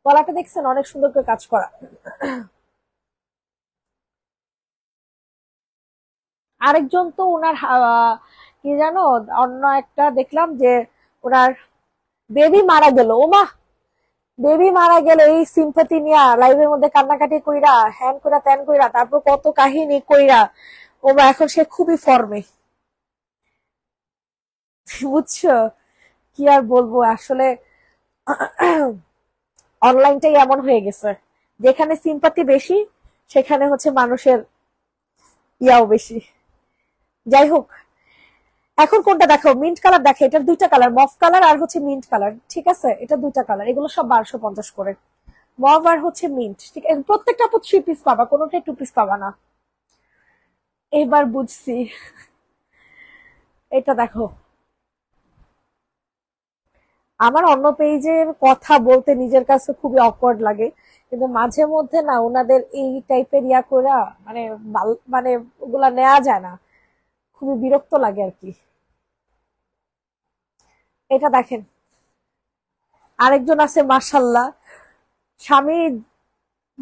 গলাটা দেখছেন অনেক সুন্দর করে কাজ করা আরেকজন তো ওনার কি জানো অন্য একটা দেখলাম যে ওনার বেবি মারা গেল ওমা বেবি মারা গেল এই সিম্পাতি নিয়া এর মধ্যে কান্নাকাটি কইরা হ্যান কইরা ত্যান কইরা তারপর কত কাহিনী কইরা ওমা এখন সে খুবই ফর্মে বুঝছো কি আর বলবো আসলে অনলাইনটাই এমন হয়ে গেছে যেখানে সিম্পাতি বেশি সেখানে হচ্ছে মানুষের ইয়াও বেশি যাই হোক এখন কোনটা দেখো মিন্ট কালার দেখো এটার দুইটা কালার মফ কালার আর হচ্ছে মিন্ট কালার ঠিক আছে এটা দুইটা কালার এগুলো সব বারোশো পঞ্চাশ করে মফ আর হচ্ছে মিন্ট ঠিক আছে প্রত্যেকটা আপু থ্রি পিস পাবা কোনোটাই টু পিস পাবা না এবার বুঝছি এটা দেখো আমার অন্য পেজের কথা বলতে নিজের কাছে খুবই অকওয়ার্ড লাগে কিন্তু মাঝে মধ্যে না ওনাদের এই টাইপের ইয়া করে মানে মানে ওগুলা নেওয়া যায় না খুবই বিরক্ত লাগে আর কি এটা দেখেন আরেকজন আছে মার্শাল্লাহ স্বামী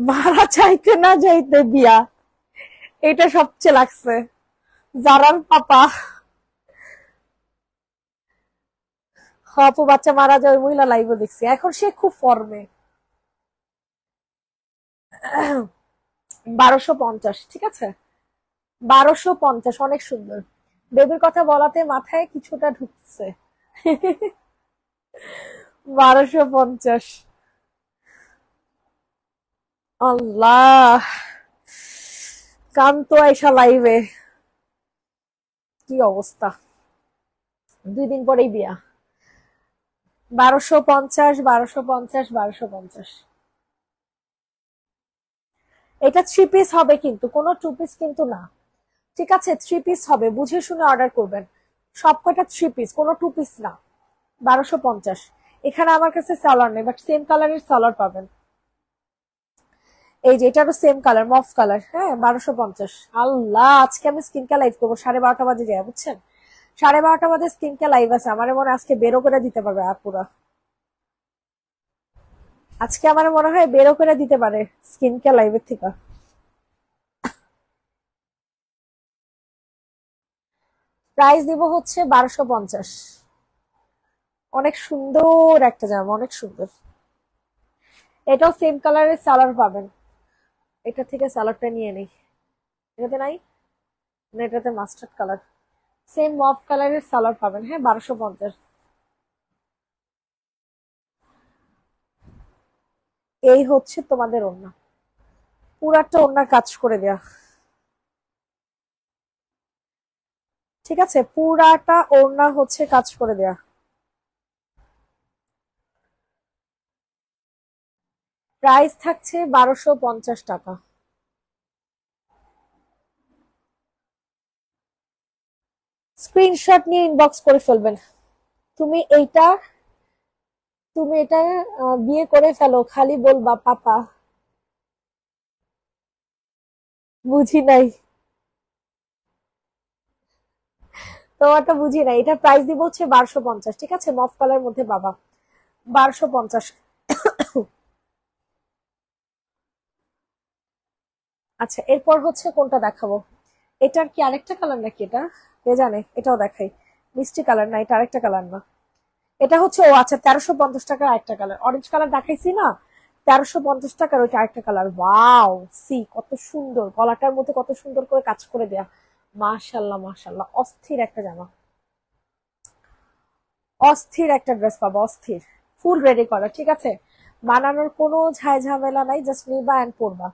মারা চাইতে না যাইতে বিয়া এটা সবচেয়ে লাগছে জারান পাপা আপু বাচ্চা মারা যায় ওই মহিলা লাইভে দেখছি এখন সে খুব ফর্মে বারোশো পঞ্চাশ ঠিক আছে বারোশো পঞ্চাশ অনেক সুন্দর বেবির কথা বলাতে মাথায় কিছুটা ঢুকছে বারোশো পঞ্চাশ আল্লাহ কান্ত আয়সা লাইভে কি অবস্থা দুই দিন পরেই বিয়া বারোশো পঞ্চাশ বারোশো পঞ্চাশ বারোশো পঞ্চাশ এটা থ্রি পিস হবে কিন্তু কোনো টু পিস কিন্তু না ঠিক আছে থ্রি পিস হবে বুঝে শুনে অর্ডার করবেন সব কটা থ্রি পিস কোনো টু পিস না বারোশো পঞ্চাশ এখানে আমার কাছে সালোয়ার নেই বাট সেম কালারের সালোয়ার পাবেন এই যে এটারও সেম কালার মফ কালার হ্যাঁ বারোশো পঞ্চাশ আল্লাহ আজকে আমি স্কিন কালার লাইভ করবো সাড়ে বারোটা বাজে যায় বুঝছেন সাড়ে বারোটা বাদে কে লাইভ আছে আমার মনে আজকে বেরো করে দিতে পারবে আপুরা আজকে আমার মনে হয় বেরো করে দিতে পারে কেয়ার লাইভের থেকে প্রাইস দিব হচ্ছে বারোশো পঞ্চাশ অনেক সুন্দর একটা জামা অনেক সুন্দর এটাও সেম কালারের সালার পাবেন এটা থেকে সালারটা নিয়ে নিই এটাতে নাই না এটাতে মাস্টার্ড কালার সেম মফ কালারের সালোয়ার পাবেন হ্যাঁ বারোশো পঞ্চাশ এই হচ্ছে তোমাদের ওন্না পুরাটা ওন্নার কাজ করে দেয়া ঠিক আছে পুরাটা ওড়না হচ্ছে কাজ করে দেয়া প্রাইস থাকছে বারোশো পঞ্চাশ টাকা স্ক্রিনশট নিয়ে ইনবক্স করে ফেলবেন তুমি এইটা তুমি এটা বিয়ে করে ফেলো খালি বলবা পাপা বুঝি নাই তোমারটা বুঝি নাই এটা প্রাইস দিব হচ্ছে বারোশো পঞ্চাশ ঠিক আছে মফ কালার মধ্যে বাবা বারোশো পঞ্চাশ আচ্ছা এরপর হচ্ছে কোনটা দেখাবো এটার কি আরেকটা কালার নাকি এটা কে জানে এটাও দেখাই মিষ্টি কালার না এটা আরেকটা কালার না এটা হচ্ছে ও আচ্ছা তেরোশো পঞ্চাশ টাকার আরেকটা কালার অরেঞ্জ কালার দেখাইছি না তেরোশো পঞ্চাশ টাকার ওইটা আরেকটা কালার ওয়াও সি কত সুন্দর গলাটার মধ্যে কত সুন্দর করে কাজ করে দেয়া মাশাল্লাহ মাশাল্লাহ অস্থির একটা জামা অস্থির একটা ড্রেস পাবো অস্থির ফুল রেডি করা ঠিক আছে বানানোর কোনো ঝাই ঝামেলা নাই জাস্ট নিবা অ্যান্ড পরবা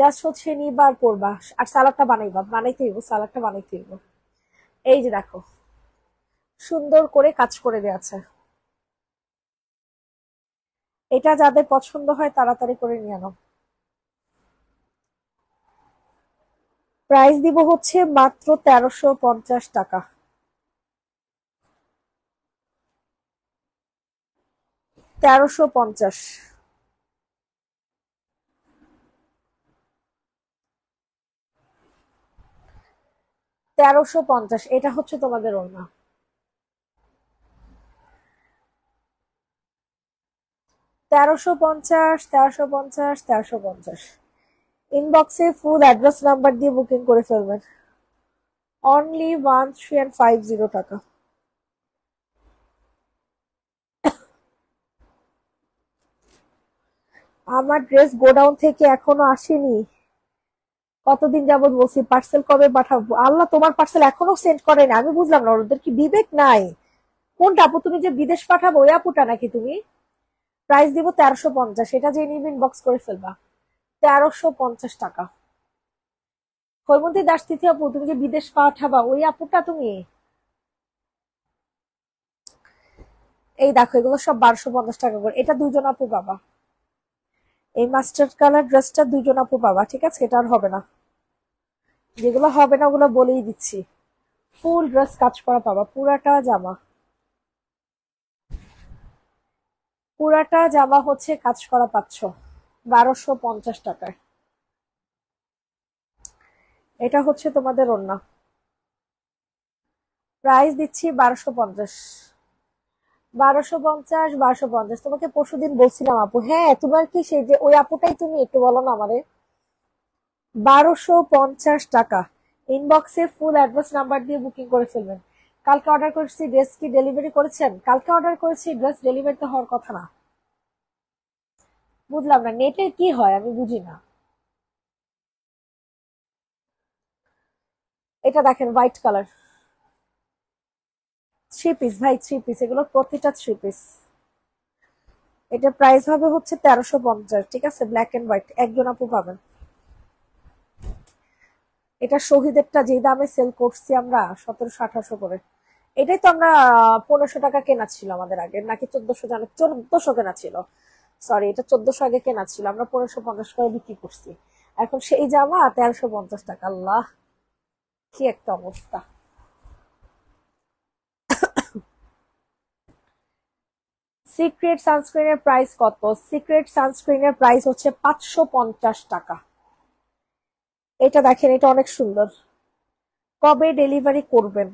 জাস্ট হচ্ছে নিবার করবা আর সালাদটা বানাইবা বানাইতে হইব সালাদটা বানাইতে হইব এই যে দেখো সুন্দর করে কাজ করে দেওয়া এটা যাদের পছন্দ হয় তাড়াতাড়ি করে নিয়ে আনো প্রাইস দিব হচ্ছে মাত্র তেরোশো পঞ্চাশ টাকা তেরোশো পঞ্চাশ তেরোশো পঞ্চাশ এটা হচ্ছে তোমাদের ওড়না তেরোশো পঞ্চাশ তেরোশো পঞ্চাশ তেরোশো পঞ্চাশ ইনবক্সে ফুল অ্যাড্রেস নাম্বার দিয়ে বুকিং করে ফেলবেন only one three and five zero টাকা আমার ড্রেস গোডাউন থেকে এখনো আসেনি কতদিন যাবত বলছি পার্সেল কবে পাঠাবো আল্লাহ তোমার পার্সেল এখনো সেন্ড করেন আমি বুঝলাম না ওদের কি বিবেক নাই কোনটা আপু তুমি যে বিদেশ পাঠাবো ওই আপুটা নাকি তুমি প্রাইস দিব তেরোশো পঞ্চাশ এটা যে নিবিন বক্স করে ফেলবা তেরোশো পঞ্চাশ টাকা হৈমন্তী দাস তিথি আপু তুমি যে বিদেশ পাঠাবা ওই আপুটা তুমি এই দেখো এগুলো সব বারোশো পঞ্চাশ টাকা করে এটা দুজন আপু বাবা এই মাস্টার্ড কালার ড্রেসটা দুজন আপু পাবা ঠিক আছে এটা আর হবে না যেগুলো হবে না ওগুলো বলেই দিচ্ছি ফুল ড্রেস কাজ করা পাবা পুরাটা জামা পুরাটা জামা হচ্ছে কাজ করা পাচ্ছ বারোশো পঞ্চাশ টাকায় এটা হচ্ছে তোমাদের অন্য প্রাইস দিচ্ছি বারোশো পঞ্চাশ বারোশো পঞ্চাশ বারোশো পঞ্চাশ তোমাকে পরশুদিন বলছিলাম আপু হ্যাঁ তোমার কি সেই যে ওই আপুটাই তুমি একটু বলো না আমারে বারোশো পঞ্চাশ টাকা ইনবক্সে ফুল অ্যাডভান্স নাম্বার দিয়ে বুকিং করে ফেলবেন কালকে অর্ডার করেছি ড্রেস কি ডেলিভারি করেছেন কালকে অর্ডার করেছি ড্রেস ডেলিভারি তো হওয়ার কথা না বুঝলাম না নেটে কি হয় আমি বুঝি না এটা দেখেন হোয়াইট কালার থ্রি পিস ভাই থ্রি পিস এগুলো প্রতিটা থ্রি পিস এটা প্রাইস হবে হচ্ছে তেরোশো পঞ্চাশ ঠিক আছে ব্ল্যাক এন্ড হোয়াইট একজন আপু পাবেন এটা শহীদেরটা যে দামে সেল করছি আমরা সতেরোশো আঠারোশো করে এটাই তো আমরা পনেরোশো টাকা কেনা ছিল আমাদের আগে নাকি চোদ্দশো জানে চোদ্দশো কেনা ছিল সরি এটা চোদ্দশো আগে কেনা ছিল আমরা পনেরোশো পঞ্চাশ করে বিক্রি করছি এখন সেই জামা তেরোশো পঞ্চাশ টাকা আল্লাহ কি একটা অবস্থা সিক্রেট সানস্ক্রিনের প্রাইস কত সিক্রেট সানস্ক্রিনের প্রাইস হচ্ছে পাঁচশো পঞ্চাশ টাকা এটা দেখেন এটা অনেক সুন্দর কবে ডেলিভারি করবেন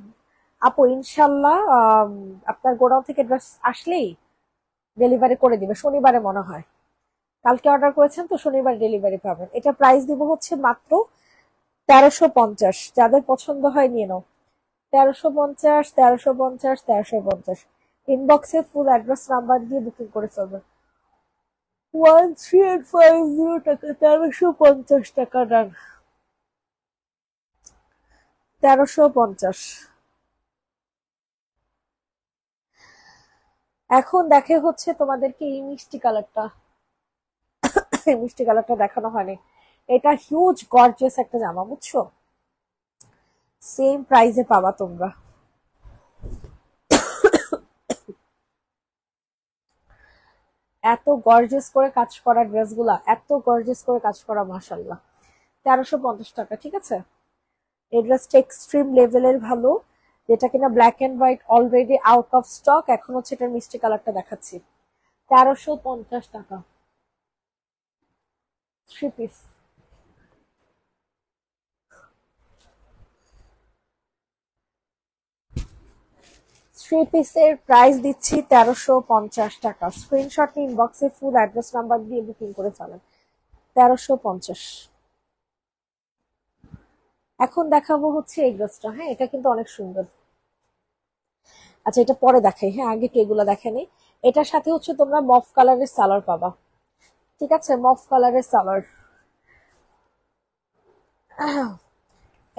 আপু ইনশাল্লাহ আপনার গোডাউন থেকে ড্রেস আসলেই ডেলিভারি করে দিবে শনিবারে মনে হয় কালকে অর্ডার করেছেন তো শনিবার ডেলিভারি পাবেন এটা প্রাইস দিব হচ্ছে মাত্র তেরোশো পঞ্চাশ যাদের পছন্দ হয় নিয়ে নাও তেরোশো পঞ্চাশ তেরোশো পঞ্চাশ তেরোশো পঞ্চাশ ইনবক্সে ফুল অ্যাড্রেস নাম্বার দিয়ে বুকিং করে ফেলবেন one three eight five zero টাকা তেরোশো পঞ্চাশ টাকা ডান তেরোশো পঞ্চাশ এখন দেখে হচ্ছে তোমাদেরকে এই মিষ্টি কালারটা এই মিষ্টি কালারটা দেখানো হয়নি এটা হিউজ গর্জিয়াস একটা জামা বুঝছো সেম প্রাইজে পাবা তোমরা এত গর্জেস করে কাজ করা ড্রেসগুলা এত গর্জেস করে কাজ করা মাসাল্লাহ তেরোশো পঞ্চাশ টাকা ঠিক আছে এই ড্রেসটা এক্সট্রিম লেভেলের ভালো যেটা কিনা black and white already out of stock এখন হচ্ছে এটার মিষ্টি কালারটা দেখাচ্ছি তেরোশো পঞ্চাশ টাকা থ্রি পিস থ্রি পিসের প্রাইস দিচ্ছি তেরোশো পঞ্চাশ টাকা স্ক্রিনশট ইনবক্সে ফুল অ্যাড্রেস নাম্বার দিয়ে বুকিং করে ফেলেন তেরোশো পঞ্চাশ এখন দেখাবো হচ্ছে এই ড্রেসটা হ্যাঁ এটা কিন্তু অনেক সুন্দর আচ্ছা এটা পরে দেখাই হ্যাঁ আগে তো এগুলো দেখেনি এটার সাথে হচ্ছে তোমরা মফ কালারের সালোয়ার পাবা ঠিক আছে মফ কালারের সালোয়ার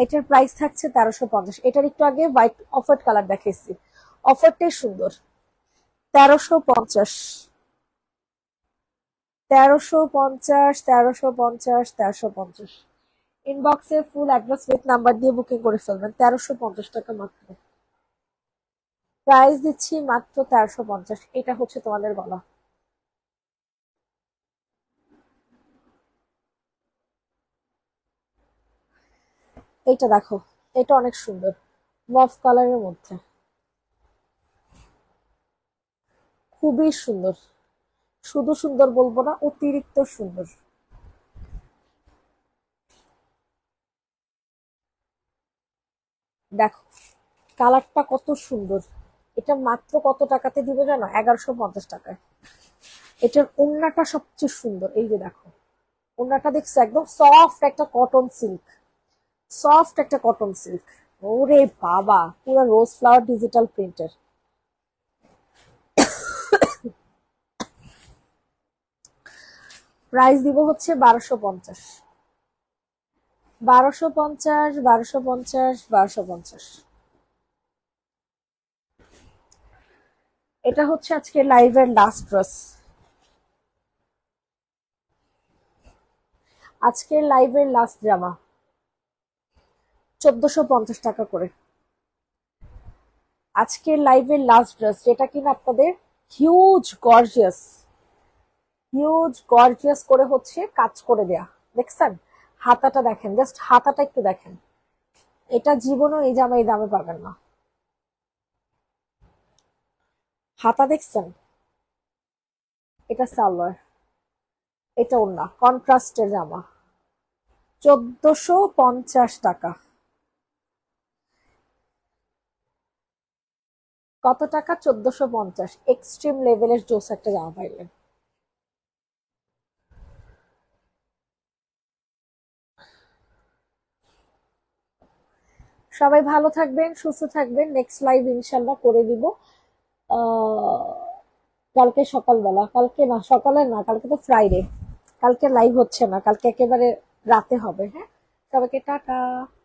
এটার প্রাইস থাকছে তেরোশো পঞ্চাশ এটার একটু আগে হোয়াইট অফার্ড কালার দেখেছি অফারটাই সুন্দর তেরোশো পঞ্চাশ তেরোশো পঞ্চাশ তেরোশো পঞ্চাশ তেরোশো পঞ্চাশ ইনবক্সে ফুল অ্যাড্রেস উইথ নাম্বার দিয়ে বুকিং করে ফেলবেন তেরোশো পঞ্চাশ টাকা মাত্র প্রাইস দিচ্ছি মাত্র তেরোশো পঞ্চাশ এটা হচ্ছে তোমাদের বলা এইটা দেখো এটা অনেক সুন্দর মফ কালারের মধ্যে খুবই সুন্দর শুধু সুন্দর বলবো না অতিরিক্ত সুন্দর দেখো কালারটা কত সুন্দর এটা মাত্র কত টাকাতে দিবে জানো এগারোশো পঞ্চাশ টাকায় এটার ওনাটা সবচেয়ে সুন্দর এই যে দেখো ওনাটা দেখছো একদম সফট একটা কটন সিল্ক সফট একটা কটন সিল্ক ওরে বাবা পুরো rose flower digital printer price দিব হচ্ছে বারোশো পঞ্চাশ বারোশো পঞ্চাশ বারোশো পঞ্চাশ বারোশো পঞ্চাশ এটা হচ্ছে আজকে লাইভের লাস্ট ড্রেস আজকের লাইভের লাস্ট জামা চোদ্দশো পঞ্চাশ টাকা করে আজকের লাইভের লাস্ট ড্রেস যেটা কিনা আপনাদের হিউজ গর্জিয়াস হিউজ গর্জিয়াস করে হচ্ছে কাজ করে দেয়া দেখছেন হাতাটা দেখেন জাস্ট হাতাটা একটু দেখেন এটা জীবনও এই জামা এই দামে পাবেন না হাতা দেখছেন এটা সালোয়ার এটা ওনা কন্ট্রাস্টের জামা চোদ্দশো পঞ্চাশ টাকা কত টাকা চোদ্দশো পঞ্চাশ এক্সট্রিম লেভেলের জোস একটা জামা পাইলেন সবাই ভালো থাকবেন সুস্থ থাকবেন নেক্সট লাইভ ইনশাল্লাহ করে দিব কালকে সকালবেলা কালকে না সকালে না কালকে তো ফ্রাইডে কালকে লাইভ হচ্ছে না কালকে একেবারে রাতে হবে হ্যাঁ সবাইকে টাটা